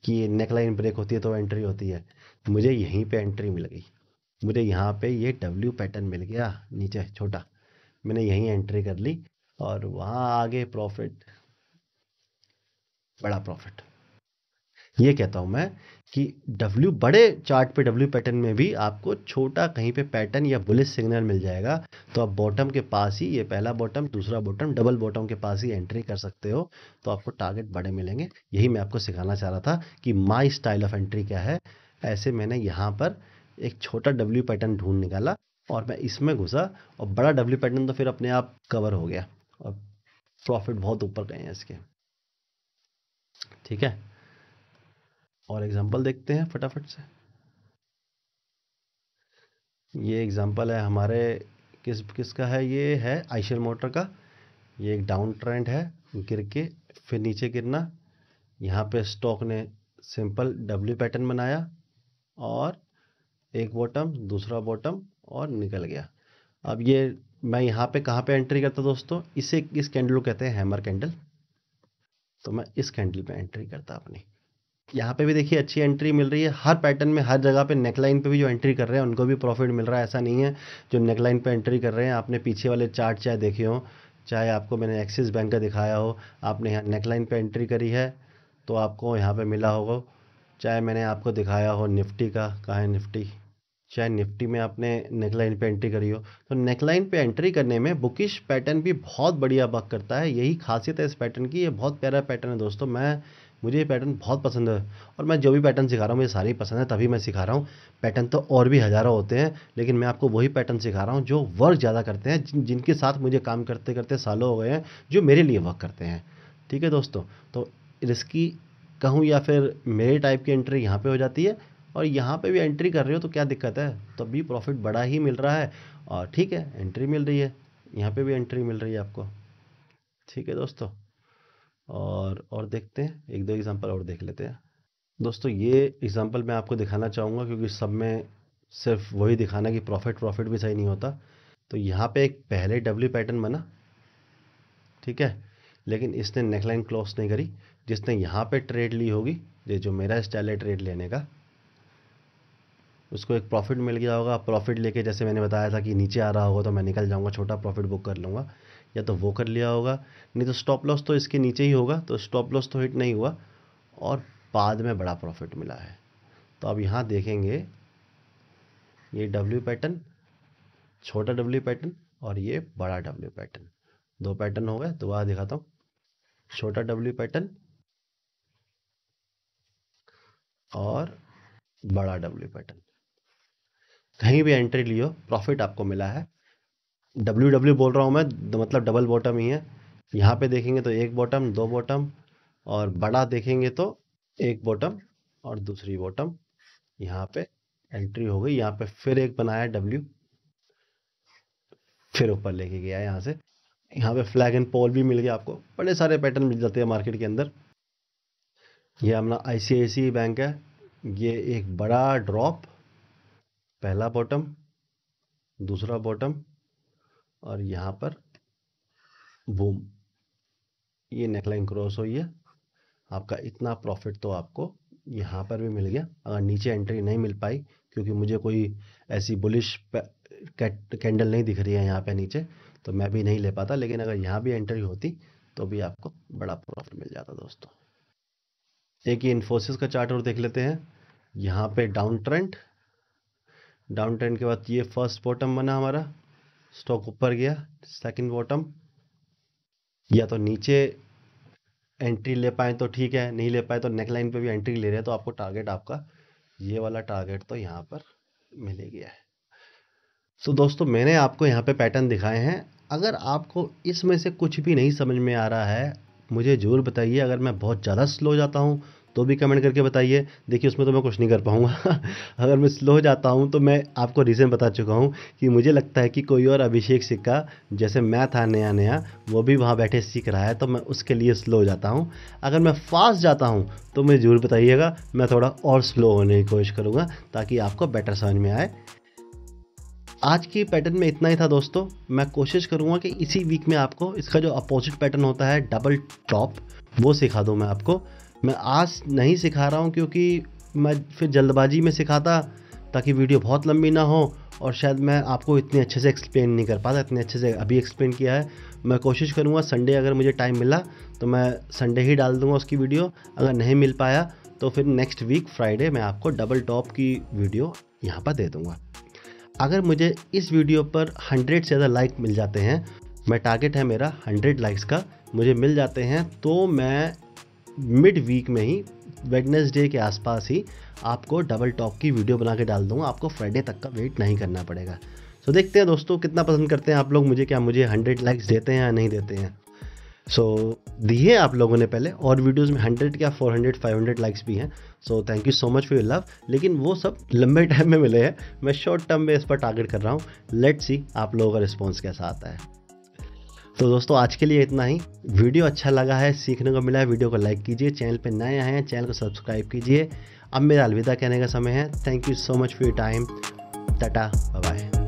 कि नेकलाइन ब्रेक होती है तो एंट्री होती है मुझे यहीं पे एंट्री मिल गई मुझे यहाँ पे ये डब्ल्यू पैटर्न मिल गया नीचे छोटा मैंने यहीं एंट्री कर ली और वहाँ आगे प्रॉफिट बड़ा प्रॉफिट ये कहता हूँ मैं कि डब्ल्यू बड़े चार्ट पे डब्ल्यू पैटर्न में भी आपको छोटा कहीं पे पैटर्न या बुलिस सिग्नल मिल जाएगा तो आप बॉटम के पास ही ये पहला बॉटम दूसरा बॉटम डबल बॉटम के पास ही एंट्री कर सकते हो तो आपको टारगेट बड़े मिलेंगे यही मैं आपको सिखाना चाह रहा था कि माई स्टाइल ऑफ एंट्री क्या है ऐसे मैंने यहाँ पर एक छोटा डब्ल्यू पैटर्न ढूंढ निकाला और मैं इसमें घुसा और बड़ा डब्ल्यू पैटर्न तो फिर अपने आप कवर हो गया और प्रॉफिट बहुत ऊपर गए हैं इसके ठीक है और एग्जांपल देखते हैं फटाफट से ये एग्जांपल है हमारे किस किस का है ये है आइशर मोटर का ये एक डाउन ट्रेंड है गिर के फिर नीचे गिरना यहाँ पे स्टॉक ने सिंपल डब्ल्यू पैटर्न बनाया और एक बॉटम दूसरा बॉटम और निकल गया अब ये मैं यहाँ पे कहाँ पे एंट्री करता दोस्तों इसे इस कैंडल को कहते हैं हैमर कैंडल तो मैं इस कैंडल पे एंट्री करता अपनी यहाँ पे भी देखिए अच्छी एंट्री मिल रही है हर पैटर्न में हर जगह पे नेकलाइन पे भी जो एंट्री कर रहे हैं उनको भी प्रॉफिट मिल रहा है ऐसा नहीं है जो नेकलाइन पे एंट्री कर रहे हैं आपने पीछे वाले चार्ट चाहे देखे हों चाहे आपको मैंने एक्सिस बैंक का दिखाया हो आपने यहाँ नेकलाइन पर एंट्री करी है तो आपको यहाँ पर मिला होगा चाहे मैंने आपको दिखाया हो निफ्टी का कहा है निफ्टी चाहे निफ्टी में आपने नेकलाइन पे एंट्री करी हो तो नेकलाइन पे एंट्री करने में बुकिश पैटर्न भी बहुत बढ़िया बक करता है यही खासियत है इस पैटर्न की ये बहुत प्यारा पैटर्न है दोस्तों मैं मुझे ये पैटर्न बहुत पसंद है और मैं जो भी पैटर्न सिखा रहा हूँ मुझे सारे ही पसंद है तभी मैं सिखा रहा हूँ पैटर्न तो और भी हज़ारों होते हैं लेकिन मैं आपको वही पैटर्न सिखा रहा हूँ जो वर्क ज़्यादा करते हैं जिन जिनके साथ मुझे काम करते करते सालों हो गए हैं जो मेरे लिए वर्क करते हैं ठीक है दोस्तों तो रिस्की कहूँ या फिर मेरे टाइप की एंट्री यहाँ पर हो जाती है और यहाँ पर भी एंट्री कर रहे हो तो क्या दिक्कत है तो अभी प्रॉफिट बड़ा ही मिल रहा है और ठीक है एंट्री मिल रही है यहाँ पर भी एंट्री मिल रही है आपको ठीक है दोस्तों और और देखते हैं एक दो एग्ज़ाम्पल और देख लेते हैं दोस्तों ये एग्ज़ाम्पल मैं आपको दिखाना चाहूँगा क्योंकि सब में सिर्फ वही दिखाना कि प्रॉफिट प्रॉफिट भी सही नहीं होता तो यहाँ पे एक पहले डब्ल्यू पैटर्न बना ठीक है लेकिन इसने नेकलाइन क्लोज नहीं करी जिसने यहाँ पर ट्रेड ली होगी ये जो मेरा स्टाइल है ट्रेड लेने का उसको एक प्रॉफिट मिल गया होगा प्रॉफिट लेके जैसे मैंने बताया था कि नीचे आ रहा होगा तो मैं निकल जाऊँगा छोटा प्रॉफिट बुक कर लूँगा या तो वो कर लिया होगा नहीं तो स्टॉप लॉस तो इसके नीचे ही होगा तो स्टॉप लॉस तो हिट नहीं हुआ और बाद में बड़ा प्रॉफिट मिला है तो अब यहाँ देखेंगे ये डब्ल्यू पैटर्न छोटा डब्ल्यू पैटर्न और ये बड़ा डब्ल्यू पैटर्न दो पैटर्न हो गए दोबारा दिखाता हूँ छोटा डब्ल्यू पैटर्न और बड़ा डब्ल्यू पैटर्न कहीं भी एंट्री लियो प्रॉफिट आपको मिला है डब्ल्यू डब्ल्यू बोल रहा हूँ मैं मतलब डबल बॉटम ही है यहाँ पे देखेंगे तो एक बॉटम दो बॉटम और बड़ा देखेंगे तो एक बॉटम और दूसरी बॉटम यहाँ पे एंट्री हो गई यहाँ पे फिर एक बनाया डब्ल्यू फिर ऊपर लेके गया यहाँ से यहाँ पे फ्लैग एंड पोल भी मिल गया आपको बड़े सारे पैटर्न मिल जाते हैं मार्केट के अंदर ये अपना आईसीआईसी बैंक है ये एक बड़ा ड्रॉप पहला बॉटम दूसरा बॉटम और यहाँ पर बूम ये नेकलाइन क्रॉस हुई है आपका इतना प्रॉफिट तो आपको यहाँ पर भी मिल गया अगर नीचे एंट्री नहीं मिल पाई क्योंकि मुझे कोई ऐसी बुलिश कैंडल नहीं दिख रही है यहाँ पे नीचे तो मैं भी नहीं ले पाता लेकिन अगर यहाँ भी एंट्री होती तो भी आपको बड़ा प्रॉफिट मिल जाता दोस्तों एक ही इन्फोसिस का चार्ट और देख लेते हैं यहाँ पे डाउन ट्रेंड डाउन ट्रेंड के बाद ये फर्स्ट बॉटम बना हमारा स्टॉक ऊपर गया सेकंड बॉटम या तो नीचे एंट्री ले पाए तो ठीक है नहीं ले पाए तो नेक लाइन पे भी एंट्री ले रहे हैं तो आपको टारगेट आपका ये वाला टारगेट तो यहाँ पर मिल गया है सो दोस्तों मैंने आपको यहाँ पे पैटर्न दिखाए हैं अगर आपको इसमें से कुछ भी नहीं समझ में आ रहा है मुझे ज़रूर बताइए अगर मैं बहुत ज़्यादा स्लो जाता हूँ तो भी कमेंट करके बताइए देखिए उसमें तो मैं कुछ नहीं कर पाऊँगा <laughs> अगर मैं स्लो जाता हूँ तो मैं आपको रीज़न बता चुका हूँ कि मुझे लगता है कि कोई और अभिषेक सिक्का जैसे मैं था नया नया वो भी वहाँ बैठे सीख रहा है तो मैं उसके लिए स्लो जाता हूँ अगर मैं फास्ट जाता हूँ तो मुझे ज़रूर बताइएगा मैं थोड़ा और स्लो होने की कोशिश करूँगा ताकि आपको बेटर समझ में आए आज की पैटर्न में इतना ही था दोस्तों मैं कोशिश करूँगा कि इसी वीक में आपको इसका जो अपोजिट पैटर्न होता है डबल टॉप वो सिखा दूँ मैं आपको मैं आज नहीं सिखा रहा हूँ क्योंकि मैं फिर जल्दबाजी में सिखाता ताकि वीडियो बहुत लंबी ना हो और शायद मैं आपको इतने अच्छे से एक्सप्लेन नहीं कर पाता इतने अच्छे से अभी एक्सप्लेन किया है मैं कोशिश करूँगा संडे अगर मुझे टाइम मिला तो मैं संडे ही डाल दूँगा उसकी वीडियो अगर नहीं मिल पाया तो फिर नेक्स्ट वीक फ्राइडे मैं आपको डबल टॉप की वीडियो यहाँ पर दे दूँगा अगर मुझे इस वीडियो पर हंड्रेड से ज़्यादा लाइक मिल जाते हैं मैं टारगेट है मेरा हंड्रेड लाइक्स का मुझे मिल जाते हैं तो मैं मिड वीक में ही वेडनेसडे के आसपास ही आपको डबल टॉप की वीडियो बना के डाल दूंगा आपको फ्राइडे तक का वेट नहीं करना पड़ेगा सो so, देखते हैं दोस्तों कितना पसंद करते हैं आप लोग मुझे क्या मुझे हंड्रेड लाइक्स देते हैं या नहीं देते हैं सो so, दिए आप लोगों ने पहले और वीडियोस में हंड्रेड क्या फाइव हंड्रेड लाइक्स भी हैं so thank you so much for your love लेकिन वो सब लंबे टाइम में मिले हैं मैं शॉर्ट टर्म में इस पर टारगेट कर रहा हूँ लेट्स सी आप लोगों का रिस्पॉन्स कैसा आता है तो दोस्तों आज के लिए इतना ही वीडियो अच्छा लगा है सीखने को मिला है वीडियो को लाइक कीजिए चैनल पर नए आए हैं चैनल को सब्सक्राइब कीजिए अब मेरा अलविदा कहने का समय है thank you so much for your time tata bye